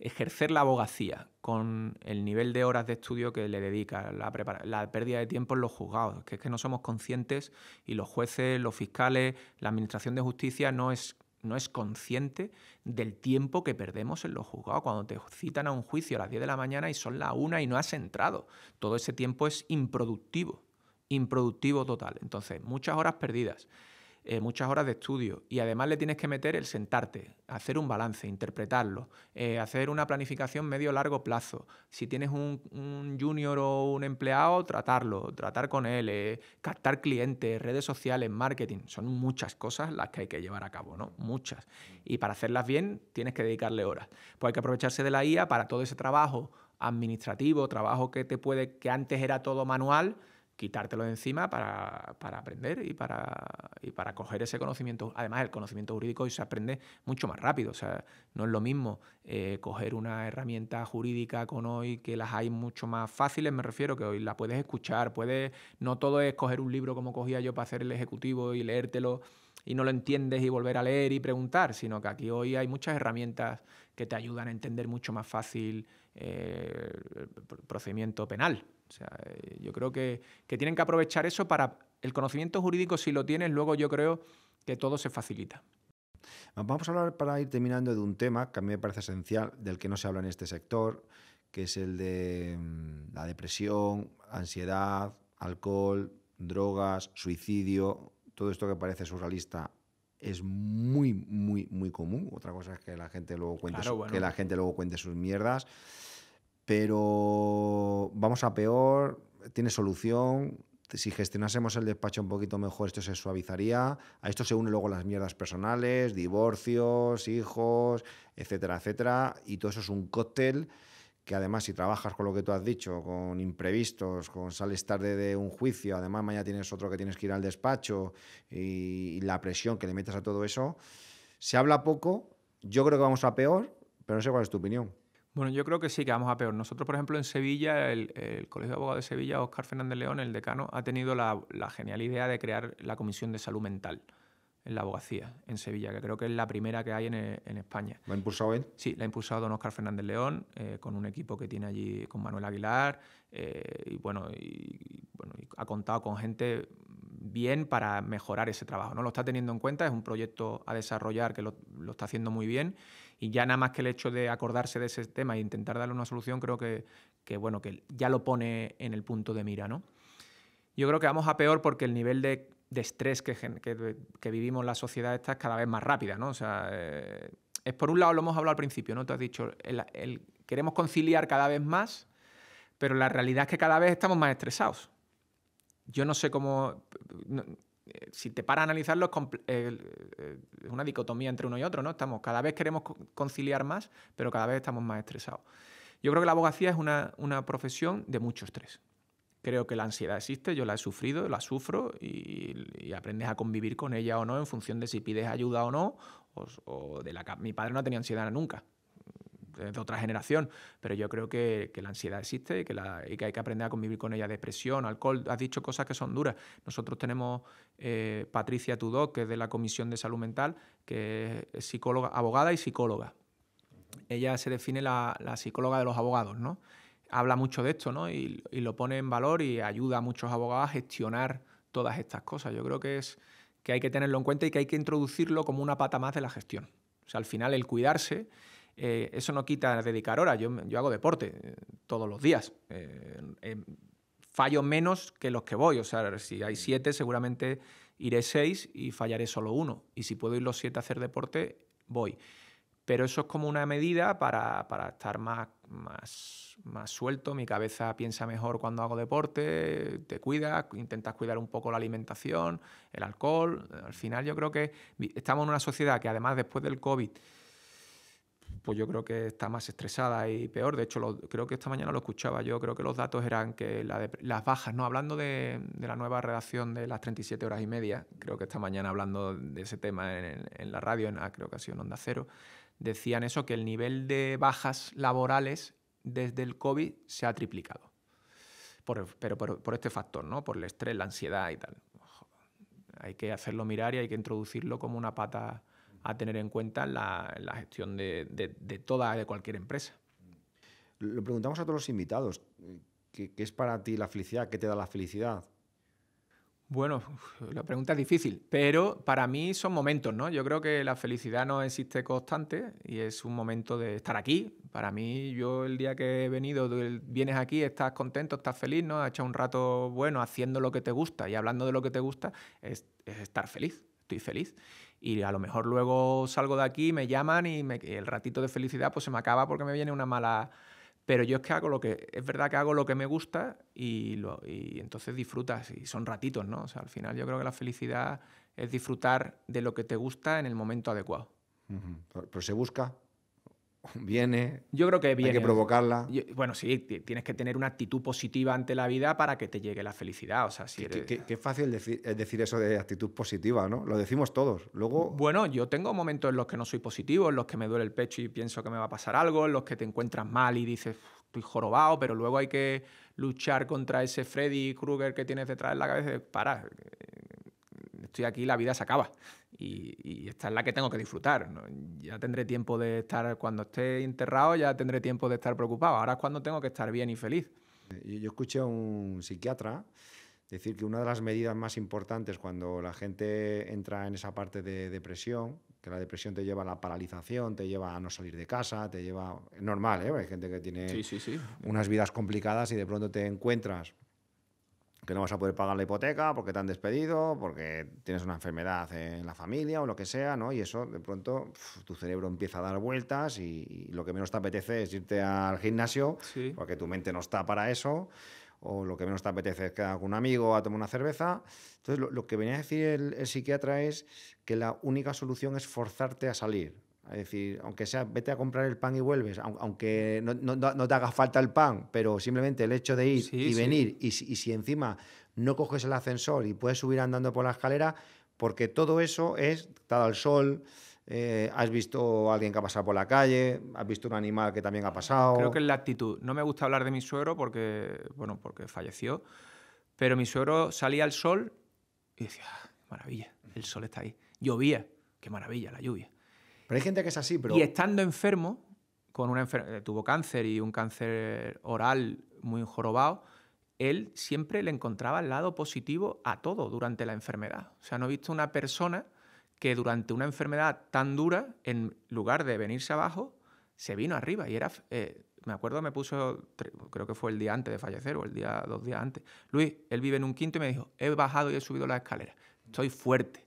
ejercer la abogacía con el nivel de horas de estudio que le dedica, la, pérdida de tiempo en los juzgados, que es que no somos conscientes y los jueces, los fiscales, la Administración de Justicia no es, no es consciente del tiempo que perdemos en los juzgados. Cuando te citan a un juicio a las 10 de la mañana y son las 1 y no has entrado, todo ese tiempo es improductivo, improductivo total. Entonces, muchas horas perdidas. Eh, muchas horas de estudio y además le tienes que meter el sentarte, hacer un balance, interpretarlo, eh, hacer una planificación medio-largo plazo. Si tienes un, junior o un empleado, tratarlo, tratar con él, eh, captar clientes, redes sociales, marketing. Son muchas cosas las que hay que llevar a cabo, ¿no? Muchas. Y para hacerlas bien tienes que dedicarle horas. Pues hay que aprovecharse de la IA para todo ese trabajo administrativo, trabajo que te puede, que antes era todo manual, quitártelo de encima para, aprender y para, para coger ese conocimiento. Además, el conocimiento jurídico hoy se aprende mucho más rápido. O sea, no es lo mismo eh, coger una herramienta jurídica con hoy que las hay mucho más fáciles, me refiero, que hoy la puedes escuchar, puedes. No todo es coger un libro como cogía yo para hacer el ejecutivo y leértelo y no lo entiendes y volver a leer y preguntar, sino que aquí hoy hay muchas herramientas que te ayudan a entender mucho más fácil eh, el procedimiento penal. O sea, eh, yo creo que, tienen que aprovechar eso para el conocimiento jurídico, si lo tienen, luego yo creo que todo se facilita. Vamos a hablar para ir terminando de un tema que a mí me parece esencial, del que no se habla en este sector, que es el de mm, la depresión, ansiedad, alcohol, drogas, suicidio, todo esto que parece surrealista es muy, muy, muy común. Otra cosa es que la gente luego cuente, que la gente luego cuente sus mierdas pero vamos a peor, tiene solución. Si gestionásemos el despacho un poquito mejor, esto se suavizaría. A esto se unen luego las mierdas personales, divorcios, hijos, etcétera, etcétera. Y todo eso es un cóctel que además si trabajas con lo que tú has dicho, con imprevistos, con sales tarde de un juicio, además mañana tienes otro que tienes que ir al despacho y, la presión que le metes a todo eso, se habla poco, yo creo que vamos a peor, pero no sé cuál es tu opinión. Bueno, yo creo que sí, que vamos a peor. Nosotros, por ejemplo, en Sevilla, el, Colegio de Abogados de Sevilla, Oscar Fernández León, el decano, ha tenido la, genial idea de crear la Comisión de Salud Mental en la abogacía en Sevilla, que creo que es la primera que hay en, eh, España. ¿La ha impulsado él? Sí, la ha impulsado don Oscar Fernández León, eh, con un equipo que tiene allí con Manuel Aguilar, eh, y bueno, ha contado con gente bien para mejorar ese trabajo. ¿no? Lo está teniendo en cuenta, es un proyecto a desarrollar que lo, está haciendo muy bien, y ya nada más que el hecho de acordarse de ese tema e intentar darle una solución, creo que, que, bueno, que ya lo pone en el punto de mira. ¿no? Yo creo que vamos a peor porque el nivel de de estrés que, que, que, vivimos la sociedad esta es cada vez más rápida, ¿no? O sea, eh, es por un lado, lo hemos hablado al principio, ¿no? Tú has dicho, el, queremos conciliar cada vez más, pero la realidad es que cada vez estamos más estresados. Yo no sé cómo... Eh, si te para a analizarlo, eh, es una dicotomía entre uno y otro, ¿no? Estamos, cada vez queremos conciliar más, pero cada vez estamos más estresados. Yo creo que la abogacía es una, una profesión de mucho estrés. Creo que la ansiedad existe, yo la he sufrido, la sufro y, aprendes a convivir con ella o no en función de si pides ayuda o no. O, de la, mi padre no tenía ansiedad nunca, de otra generación, pero yo creo que, la ansiedad existe y que, hay que aprender a convivir con ella. Depresión, alcohol, has dicho cosas que son duras. Nosotros tenemos eh, Patricia Tudó, que es de la Comisión de Salud Mental, que es psicóloga, abogada y psicóloga. Ella se define la psicóloga de los abogados, ¿no? habla mucho de esto, Y, lo pone en valor y ayuda a muchos abogados a gestionar todas estas cosas. Yo creo que es que hay que tenerlo en cuenta y que hay que introducirlo como una pata más de la gestión. O al final el cuidarse, eh, eso no quita dedicar horas. Yo, hago deporte eh, todos los días. Eh, em, fallo menos que los que voy. O sea, si hay siete, seguramente iré seis y fallaré solo uno. Y si puedo ir los siete a hacer deporte, voy. Pero eso es como una medida para, estar más, más, suelto, mi cabeza piensa mejor cuando hago deporte, te cuidas, intentas cuidar un poco la alimentación, el alcohol. Al final yo creo que estamos en una sociedad que además después del COVID, pues yo creo que está más estresada y peor. De hecho, creo que esta mañana lo escuchaba yo, creo que los datos eran que las bajas, no hablando de, la nueva redacción de las 37 horas y media, creo que esta mañana hablando de ese tema en, la radio, en, creo que ha sido Onda Cero decían eso, que el nivel de bajas laborales desde el COVID se ha triplicado. pero por, este factor, ¿no? Por el estrés, la ansiedad y tal. Hay que hacerlo mirar y hay que introducirlo como una pata a tener en cuenta en la, gestión de, toda, de cualquier empresa. Lo preguntamos a todos los invitados. ¿Qué es para ti la felicidad? ¿Qué te da la felicidad? Bueno, la pregunta es difícil, pero para mí son momentos, ¿no? Yo creo que la felicidad no existe constante y es un momento de estar aquí. Para mí, yo el día que he venido, vienes aquí, estás contento, estás feliz, ¿no? Has hecho un rato bueno haciendo lo que te gusta y hablando de lo que te gusta, es, estar feliz, estoy feliz. Y a lo mejor luego salgo de aquí, me llaman y el ratito de felicidad pues se me acaba porque me viene una mala pero yo es que hago lo que, es verdad que hago lo que me gusta y, lo, y entonces disfrutas y son ratitos, ¿no? O sea, al final yo creo que la felicidad es disfrutar de lo que te gusta en el momento adecuado. Pero pues se busca viene. Yo creo que viene. Hay que provocarla. bueno, sí, tienes que tener una actitud positiva ante la vida para que te llegue la felicidad. O sea, qué, fácil decir, es decir eso de actitud positiva, ¿no? Lo decimos todos. Luego. Bueno, yo tengo momentos en los que no soy positivo, en los que me duele el pecho y pienso que me va a pasar algo, en los que te encuentras mal y dices estoy jorobado, pero luego hay que luchar contra ese Freddy Krueger que tienes detrás de la cabeza. Para, eh, estoy aquí, la vida se acaba y, esta es la que tengo que disfrutar. Ya tendré tiempo de estar, cuando esté enterrado, ya tendré tiempo de estar preocupado. Ahora es cuando tengo que estar bien y feliz. Yo escuché a un psiquiatra decir que una de las medidas más importantes cuando la gente entra en esa parte de depresión, que la depresión te lleva a la paralización, te lleva a no salir de casa, te lleva... Es normal, ¿eh? Hay gente que tiene unas vidas complicadas y de pronto te encuentras que no vas a poder pagar la hipoteca porque te han despedido, porque tienes una enfermedad en la familia o lo que sea, ¿no? Y eso, de pronto, tu cerebro empieza a dar vueltas y, lo que menos te apetece es irte al gimnasio porque tu mente no está para eso, o lo que menos te apetece es quedar con un amigo a tomar una cerveza. Entonces, lo, que venía a decir el psiquiatra es que la única solución es forzarte a salir es decir, aunque sea, vete a comprar el pan y vuelves, aunque no, te haga falta el pan, pero simplemente el hecho de ir y venir, y, si encima no coges el ascensor y puedes subir andando por la escalera, porque todo eso es, dado al sol, eh, has visto a alguien que ha pasado por la calle, has visto un animal que también ha pasado. Creo que es la actitud. No me gusta hablar de mi suegro porque, bueno, porque falleció, pero mi suegro salía al sol y decía, ah, maravilla, el sol está ahí. Llovía, qué maravilla la lluvia. Pero hay gente que es así, pero... Y estando enfermo, con una eh, tuvo cáncer y un cáncer oral muy jorobado, él siempre le encontraba el lado positivo a todo durante la enfermedad. O sea, no he visto una persona que durante una enfermedad tan dura, en lugar de venirse abajo, se vino arriba y era... Eh, me acuerdo, me puso, creo que fue el día antes de fallecer o el día, dos días antes. Luis, él vive en un quinto y me dijo, he bajado y he subido la escalera. estoy fuerte.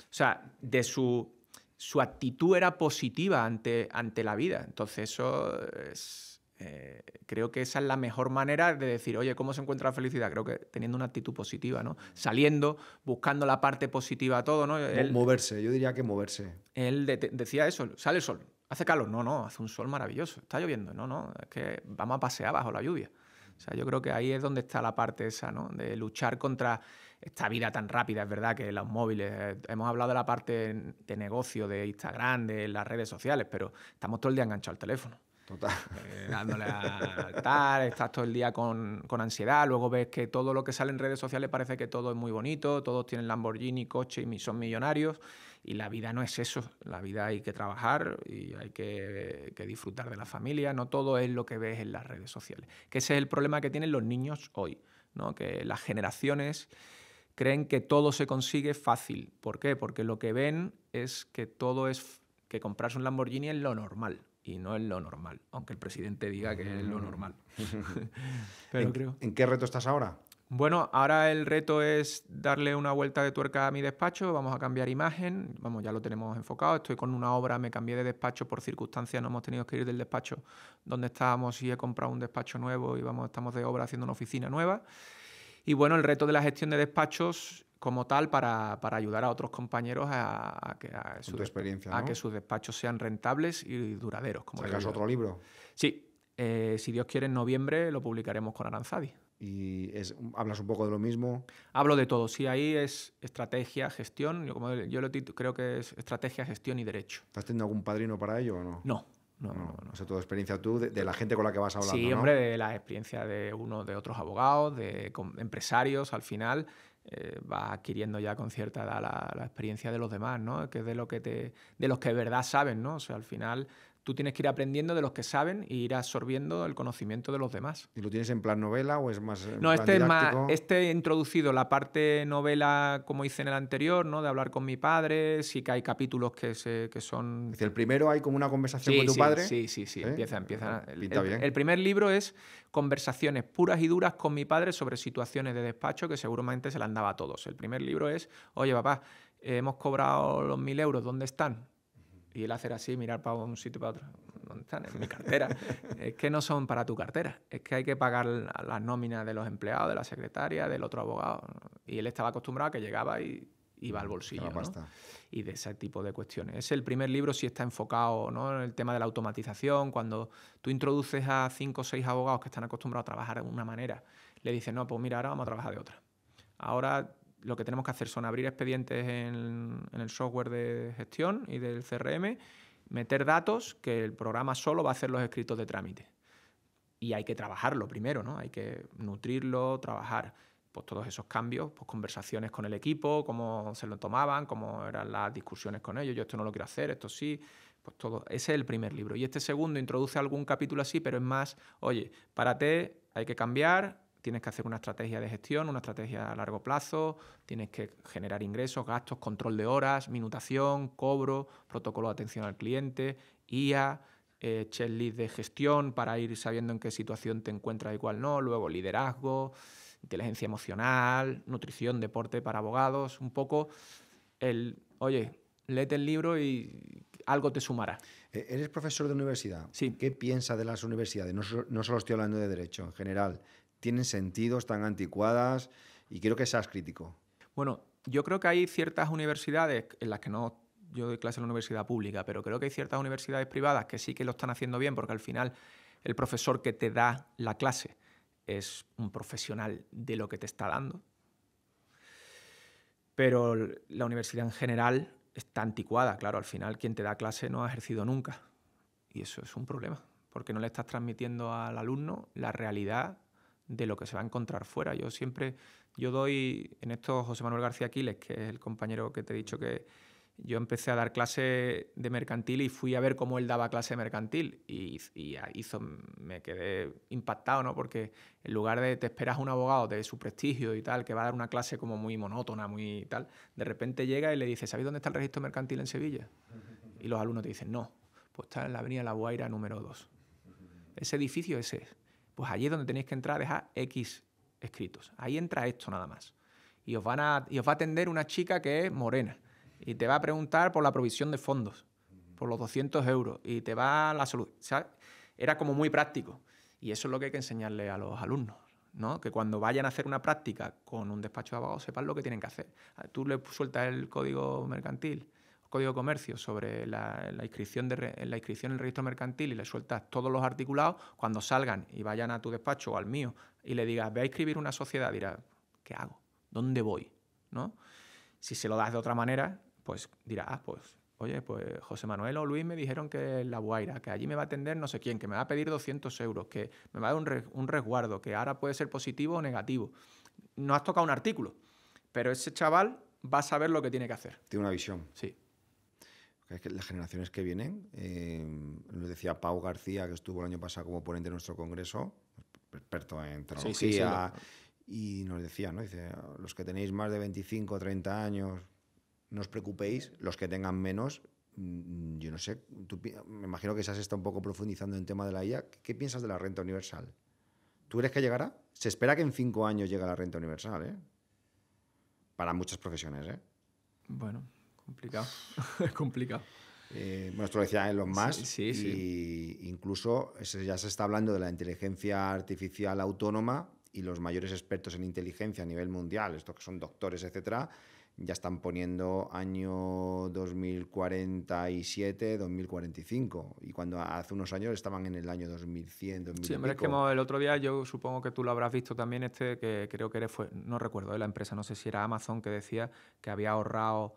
O sea, de su su actitud era positiva ante, ante la vida. Entonces eso es, eh, creo que esa es la mejor manera de decir, oye, ¿cómo se encuentra la felicidad? Creo que teniendo una actitud positiva, ¿no? Saliendo, buscando la parte positiva a todo, ¿no? moverse, yo diría que moverse. Él decía eso, sale el sol, hace calor, no, no, hace un sol maravilloso, está lloviendo, no, no, es que vamos a pasear bajo la lluvia. O sea, yo creo que ahí es donde está la parte esa, ¿no? De luchar contra esta vida tan rápida, es verdad que los móviles, eh, hemos hablado de la parte de negocio, de Instagram, de las redes sociales, pero estamos todo el día enganchados al teléfono. Total. Eh, dándole a tal, estás todo el día con, ansiedad, luego ves que todo lo que sale en redes sociales parece que todo es muy bonito, todos tienen Lamborghini, coche y son millonarios, y la vida no es eso, la vida hay que trabajar y hay que, que disfrutar de la familia, no todo es lo que ves en las redes sociales, que ese es el problema que tienen los niños hoy, ¿no? que las generaciones creen que todo se consigue fácil. ¿Por qué? Porque lo que ven es que todo es que comprarse un Lamborghini es lo normal y no es lo normal, aunque el presidente diga que es lo normal. ¿En, qué reto estás ahora? Bueno, ahora el reto es darle una vuelta de tuerca a mi despacho, vamos a cambiar imagen, vamos, ya lo tenemos enfocado, estoy con una obra, me cambié de despacho por circunstancias, no hemos tenido que ir del despacho donde estábamos y he comprado un despacho nuevo y vamos, estamos de obra haciendo una oficina nueva. Y bueno, el reto de la gestión de despachos como tal para, ayudar a otros compañeros a, que, su, experiencia, a que sus despachos sean rentables y duraderos. Como ¿Sacas otro libro? Sí. Eh, si Dios quiere, en noviembre lo publicaremos con Aranzadi. ¿Y hablas un poco de lo mismo? Hablo de todo. Sí, ahí es estrategia, gestión. Yo, lo creo que es estrategia, gestión y derecho. ¿Estás teniendo algún padrino para ello o no? No. No, no, no, sé tu experiencia tú, de, la gente con la que vas hablando. Sí, hombre, de la experiencia de uno, de otros abogados, de empresarios, al final eh, va adquiriendo ya con cierta edad la, experiencia de los demás, ¿no? Que es de lo que de los que de verdad saben, ¿no? O sea, al final tú tienes que ir aprendiendo de los que saben e ir absorbiendo el conocimiento de los demás. ¿Y lo tienes en plan novela o es más.? no, este Este he introducido la parte novela, como hice en el anterior, ¿no? De hablar con mi padre, sí que hay capítulos que, se, que son. el primero hay como una conversación con tu padre. Sí, sí, sí, ¿eh? empieza, empieza. bien. el primer libro es conversaciones puras y duras con mi padre sobre situaciones de despacho que seguramente se las andaba a todos. El primer libro es, oye, papá, hemos cobrado los mil euros, ¿dónde están? Y él hacer así, mirar para un sitio y para otro. ¿Dónde están? En mi cartera. es que no son para tu cartera. Es que hay que pagar las nóminas de los empleados, de la secretaria, del otro abogado. Y él estaba acostumbrado a que llegaba y iba al mm, bolsillo. Y de ese tipo de cuestiones. Es el primer libro si está enfocado en el tema de la automatización. Cuando tú introduces a cinco o seis abogados que están acostumbrados a trabajar de una manera, le dices, no, pues mira, ahora vamos a trabajar de otra. Ahora lo que tenemos que hacer son abrir expedientes en, el software de gestión y del CRM, meter datos que el programa solo va a hacer los escritos de trámite. Y hay que trabajarlo primero, ¿no? Hay que nutrirlo, trabajar pues, todos esos cambios, pues, conversaciones con el equipo, cómo se lo tomaban, cómo eran las discusiones con ellos, yo esto no lo quiero hacer, esto sí, pues todo. Ese es el primer libro. Y este segundo introduce algún capítulo así, pero es más, oye, párate, hay que cambiar, tienes que hacer una estrategia de gestión, una estrategia a largo plazo, tienes que generar ingresos, gastos, control de horas, minutación, cobro, protocolo de atención al cliente, IA, eh, checklist de gestión para ir sabiendo en qué situación te encuentras y cuál no, luego liderazgo, inteligencia emocional, nutrición, deporte para abogados, un poco el, oye, léete el libro y algo te sumará. E, eres profesor de universidad. Sí. ¿Qué piensa de las universidades? no, solo estoy hablando de derecho en general, tienen sentido, están anticuadas y quiero que seas crítico. Bueno, yo creo que hay ciertas universidades en las que no yo doy clase en la universidad pública, pero creo que hay ciertas universidades privadas que sí que lo están haciendo bien, porque al final el profesor que te da la clase es un profesional de lo que te está dando. Pero la universidad en general está anticuada, claro, al final quien te da clase no ha ejercido nunca. Y eso es un problema, porque no le estás transmitiendo al alumno la realidad de lo que se va a encontrar fuera. Yo siempre, yo doy en esto José Manuel García Aquiles, que es el compañero que te he dicho que yo empecé a dar clase de mercantil y fui a ver cómo él daba clase de mercantil y, hizo, me quedé impactado, ¿no? Porque en lugar de te esperas a un abogado de su prestigio y tal, que va a dar una clase como muy monótona, muy tal, de repente llega y le dice, ¿sabéis dónde está el registro mercantil en Sevilla? Y los alumnos te dicen, no, pues está en la avenida La Guaira número 2. Ese edificio ese es pues allí es donde tenéis que entrar a X escritos. Ahí entra esto nada más. Y os, va a atender una chica que es morena y te va a preguntar por la provisión de fondos, por los 200 euros, y te va a la salud. Era como muy práctico. Y eso es lo que hay que enseñarle a los alumnos. ¿no? Que cuando vayan a hacer una práctica con un despacho de abogados sepan lo que tienen que hacer. Tú le sueltas el código mercantil Código de Comercio sobre la, inscripción de, la inscripción en el registro mercantil y le sueltas todos los articulados, cuando salgan y vayan a tu despacho o al mío y le digas, ve a inscribir una sociedad, dirá, ¿qué hago? ¿Dónde voy? ¿No? Si se lo das de otra manera, pues dirá, ah, pues oye, pues José Manuel o Luis me dijeron que La Guaira, que allí me va a atender no sé quién, que me va a pedir 200 euros, que me va a dar un, resguardo, que ahora puede ser positivo o negativo. No has tocado un artículo, pero ese chaval va a saber lo que tiene que hacer. Tiene una visión. Sí las generaciones que vienen, nos eh, decía Pau García, que estuvo el año pasado como ponente de nuestro congreso, experto en tecnología, y nos decía, ¿no? Dice, los que tenéis más de 25 o 30 años, no os preocupéis, los que tengan menos, mm, yo no sé, me imagino que se estado un poco profundizando en el tema de la IA, ¿qué piensas de la renta universal? ¿Tú crees que llegará? Se espera que en cinco años llegue la renta universal, ¿eh? Para muchas profesiones, ¿eh? Bueno, Complicado, es complicado. Eh, bueno, esto lo decía en los Sí, sí, incluso ya se está hablando de la inteligencia artificial autónoma y los mayores expertos en inteligencia a nivel mundial, estos que son doctores, etcétera, ya están poniendo año 2047, 2045. Y cuando hace unos años estaban en el año 2100, 2000. Sí, pero es que el otro día yo supongo que tú lo habrás visto también, este que creo que eres, fue, no recuerdo, de ¿eh? la empresa, no sé si era Amazon, que decía que había ahorrado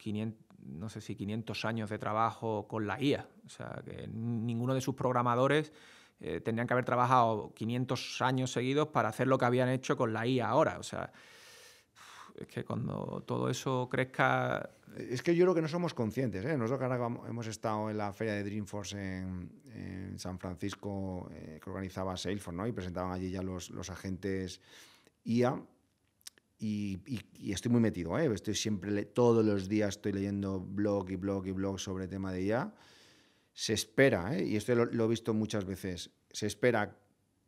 500, no sé si 500 años de trabajo con la IA. O sea, que ninguno de sus programadores eh, tendrían que haber trabajado 500 años seguidos para hacer lo que habían hecho con la IA ahora. O sea, es que cuando todo eso crezca... Eh, es que yo creo que no somos conscientes. ¿eh? Nosotros ahora hemos estado en la feria de Dreamforce en, San Francisco, que organizaba Salesforce, ¿no? y presentaban allí ya los, los agentes IA y, estoy muy metido, ¿eh? estoy siempre, todos los días estoy leyendo blog y blog y blog sobre tema de IA. Se espera, ¿eh? y esto lo, he visto muchas veces, se espera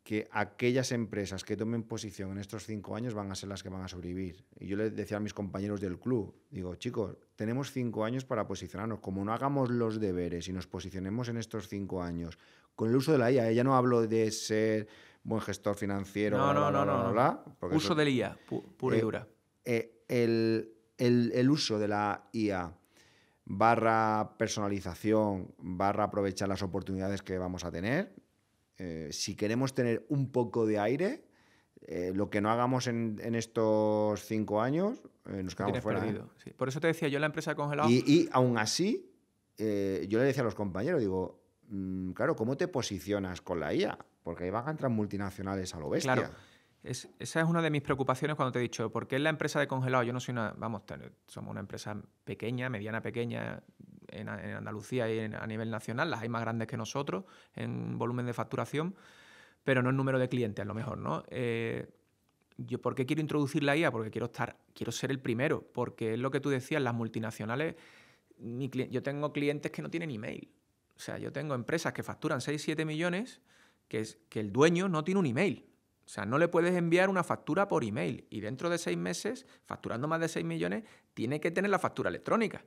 que aquellas empresas que tomen posición en estos cinco años van a ser las que van a sobrevivir. Y yo le decía a mis compañeros del club, digo, chicos, tenemos cinco años para posicionarnos. Como no hagamos los deberes y nos posicionemos en estos cinco años, con el uso de la IA, ya no hablo de ser buen gestor financiero. No, no, no, no. Uso del IA, pura y eh, dura. Eh, el, uso de la IA barra personalización, barra aprovechar las oportunidades que vamos a tener. Eh, si queremos tener un poco de aire, lo que no hagamos en, estos cinco años, nos quedamos fuera. Perdido, Por eso te decía, yo la empresa congelada. Y, y, aún así, yo le decía a los compañeros, digo, mm, claro, ¿cómo te posicionas con la IA? porque ahí van a entrar multinacionales a lo bestia. Claro. esa es una de mis preocupaciones cuando te he dicho, ¿por qué es la empresa de congelado? Yo no soy una, vamos, somos una empresa pequeña, mediana, pequeña, en, Andalucía y a nivel nacional, las hay más grandes que nosotros en volumen de facturación, pero no en número de clientes, a lo mejor, ¿no? Eh, yo, ¿Por qué quiero introducir la IA? Porque quiero, estar, quiero ser el primero, porque es lo que tú decías, las multinacionales, yo tengo clientes que no tienen email. O sea, yo tengo empresas que facturan 6, 7 millones que, es, que el dueño no tiene un email. O sea, no le puedes enviar una factura por email. Y dentro de seis meses, facturando más de seis millones, tiene que tener la factura electrónica.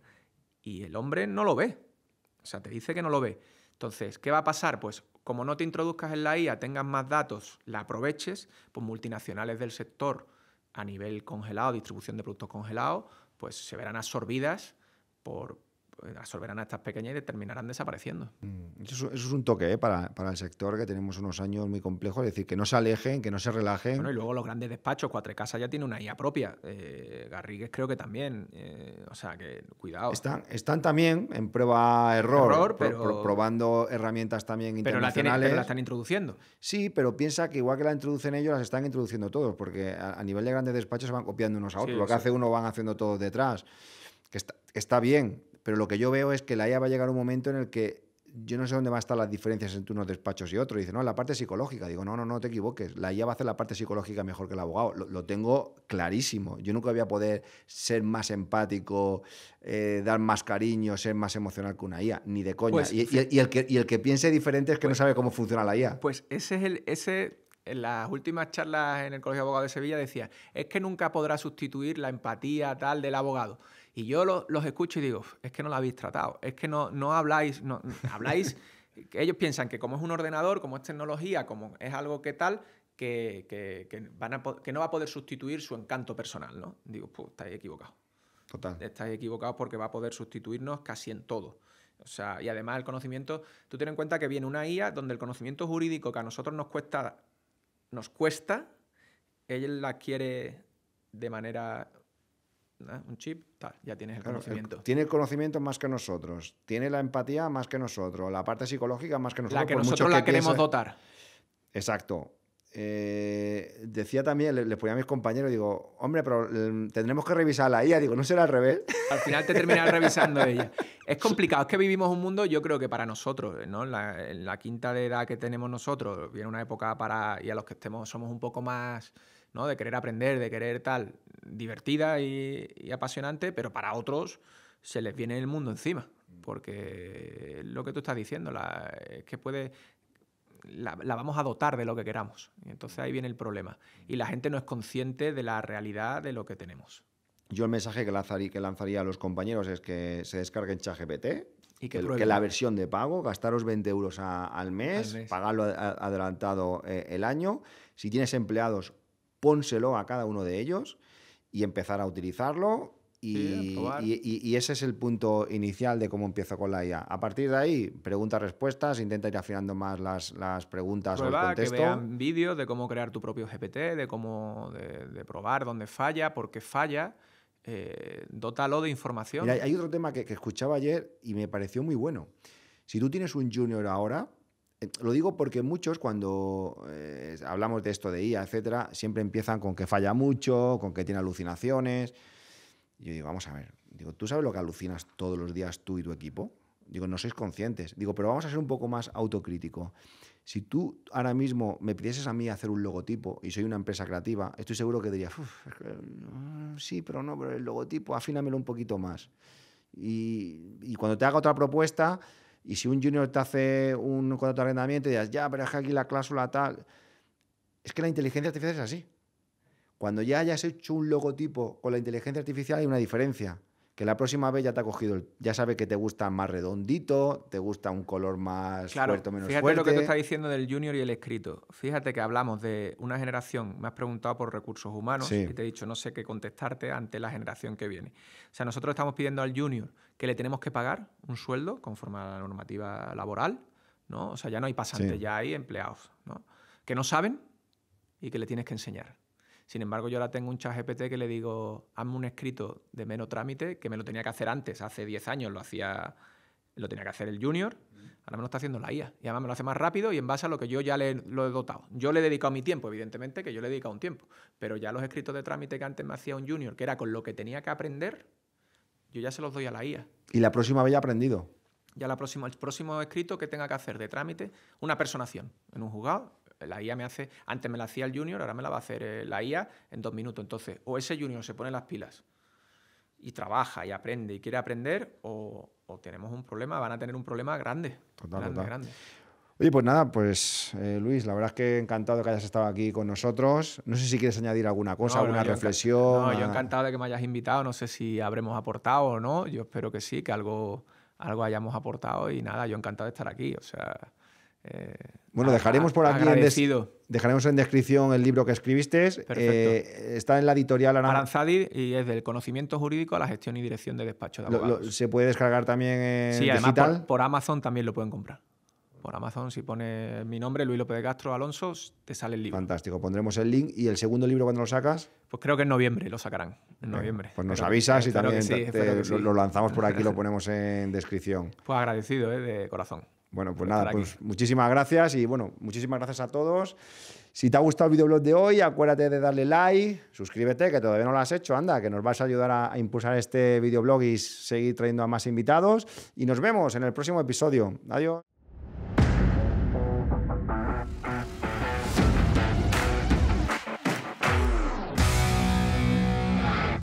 Y el hombre no lo ve. O sea, te dice que no lo ve. Entonces, ¿qué va a pasar? Pues como no te introduzcas en la IA, tengas más datos, la aproveches, pues multinacionales del sector a nivel congelado, distribución de productos congelados, pues se verán absorbidas por, absorberán a estas pequeñas y terminarán desapareciendo. Mm, eso, es un toque ¿eh? para, el sector, que tenemos unos años muy complejos, es decir, que no se alejen, que no se relajen. y luego los grandes despachos, Casas ya tiene una IA propia, eh, Garrigues creo que también, eh, o sea, que cuidado. Están, también en prueba-error, probando herramientas también internacionales. Pero la, están introduciendo. Sí, pero piensa que igual que la introducen ellos, las están introduciendo todos, porque a, nivel de grandes despachos se van copiando unos a otros, lo que hace uno van haciendo todos detrás. Que está, bien, pero lo que yo veo es que la IA va a llegar un momento en el que yo no sé dónde van a estar las diferencias entre unos despachos y otros. Dice, no, la parte psicológica. Digo, no, no, no te equivoques. La IA va a hacer la parte psicológica mejor que el abogado. Lo, tengo clarísimo. Yo nunca voy a poder ser más empático, eh, dar más cariño, ser más emocional que una IA, ni de coña. Pues y, y, el que, piense diferente es que no pues sabe cómo funciona la IA. Pues ese es el. Ese... En las últimas charlas en el Colegio de Abogados de Sevilla decía, es que nunca podrá sustituir la empatía tal del abogado. Y yo los, escucho y digo, es que no la habéis tratado, es que no, no habláis, no, habláis, que ellos piensan que como es un ordenador, como es tecnología, como es algo que tal, que, van que no va a poder sustituir su encanto personal, ¿no? Digo, pues estáis equivocados. Total. Estáis equivocados porque va a poder sustituirnos casi en todo. O sea, y además el conocimiento, tú ten en cuenta que viene una IA donde el conocimiento jurídico que a nosotros nos cuesta, nos cuesta, ella la quiere de manera un chip, tal, ya tienes el conocimiento. tiene el conocimiento más que nosotros, tiene la empatía más que nosotros, la parte psicológica más que nosotros. La que nosotros la queremos dotar. Exacto. Eh, decía también, les le ponía a mis compañeros, digo, hombre, pero mm, tendremos que revisarla la IA. Digo, ¿no será al revés? Al final te terminas revisando ella. Es complicado, es que vivimos un mundo, yo creo que para nosotros, ¿no? La, en la quinta de edad que tenemos nosotros, viene una época para, y a los que estemos somos un poco más ¿no? de querer aprender, de querer tal, divertida y, apasionante, pero para otros se les viene el mundo encima. Mm. Porque lo que tú estás diciendo, es que puede, la, vamos a dotar de lo que queramos. entonces ahí viene el problema. Y la gente no es consciente de la realidad de lo que tenemos. Yo el mensaje que lanzaría, que lanzaría a los compañeros es que se descarguen ChatGPT. Y que, la versión de pago, gastaros 20 euros al, mes, pagarlo adelantado eh, el año. Si tienes empleados, pónselo a cada uno de ellos y empezar a utilizarlo. Y, ese es el punto inicial de cómo empiezo con la IA. A partir de ahí, preguntas-respuestas, intenta ir afinando más las, preguntas Prueba, o el contexto. que vean vídeos de cómo crear tu propio GPT, de cómo de, probar dónde falla, por qué falla. Eh, dótalo de información. hay otro tema que, que escuchaba ayer y me pareció muy bueno. Si tú tienes un junior ahora, eh, lo digo porque muchos cuando eh, hablamos de esto de IA, etcétera, siempre empiezan con que falla mucho, con que tiene alucinaciones. Y yo digo, vamos a ver, digo, ¿tú sabes lo que alucinas todos los días tú y tu equipo? Digo, no sois conscientes. Digo, pero vamos a ser un poco más autocrítico. Si tú ahora mismo me pidieses a mí hacer un logotipo y soy una empresa creativa, estoy seguro que dirías, mm, sí, pero no, pero el logotipo, afínamelo un poquito más. y cuando te haga otra propuesta, y si un junior te hace un contrato de arrendamiento y dices, ya, pero es que aquí la cláusula tal. Es que la inteligencia artificial es así. Cuando ya hayas hecho un logotipo con la inteligencia artificial hay una diferencia. Que la próxima vez ya te ha cogido, ya sabe que te gusta más redondito, te gusta un color más fuerte o menos fuerte. fuerte. Fíjate lo que tú estás diciendo del junior y el escrito. Fíjate que hablamos de una generación, me has preguntado por recursos humanos y te he dicho no sé qué contestarte ante la generación que viene. O sea, nosotros estamos pidiendo al junior que le tenemos que pagar un sueldo conforme a la normativa laboral, ¿no? O sea, ya no hay pasantes, ya hay empleados, ¿no? Que no saben y que le tienes que enseñar. Sin embargo, yo ahora tengo un chat GPT que le digo, hazme un escrito de menos trámite, que me lo tenía que hacer antes, hace 10 años lo hacía lo tenía que hacer el junior, ahora me lo está haciendo la IA. Y además me lo hace más rápido y en base a lo que yo ya le lo he dotado. Yo le he dedicado mi tiempo, evidentemente, que yo le he dedicado un tiempo, pero ya los escritos de trámite que antes me hacía un junior, que era con lo que tenía que aprender, yo ya se los doy a la IA. Y la próxima vez ya aprendido. Ya la próxima, el próximo escrito que tenga que hacer de trámite, una personación en un juzgado, la IA me hace, antes me la hacía el junior, ahora me la va a hacer eh, la IA en dos minutos. Entonces, o ese junior se pone las pilas y trabaja y aprende y quiere aprender, o, tenemos un problema, van a tener un problema grande. Total, grande. Oye, pues nada, pues eh, Luis, la verdad es que encantado que hayas estado aquí con nosotros. No sé si quieres añadir alguna cosa, alguna reflexión. No, yo encantado de que me hayas invitado. No sé si habremos aportado o no. Yo espero que sí, que algo, algo hayamos aportado. Y nada, yo encantado de estar aquí. O sea. Eh, bueno, dejaremos por aquí en dejaremos en descripción el libro que escribiste. Eh, está en la editorial Aranzadi y es del conocimiento jurídico a la gestión y dirección de despacho se puede descargar también en digital. por Amazon también lo pueden comprar por Amazon, si pone mi nombre, Luis López de Castro Alonso, te sale el libro. Fantástico, pondremos el link. ¿Y el segundo libro cuando lo sacas? Pues creo que en noviembre lo sacarán, en noviembre. Pues nos avisas y también lo lanzamos por aquí, lo ponemos en descripción. Pues agradecido, ¿eh? de corazón. Bueno, pues nada, pues muchísimas gracias y bueno, muchísimas gracias a todos. Si te ha gustado el videoblog de hoy, acuérdate de darle like, suscríbete, que todavía no lo has hecho, anda, que nos vas a ayudar a impulsar este videoblog y seguir trayendo a más invitados. Y nos vemos en el próximo episodio. Adiós.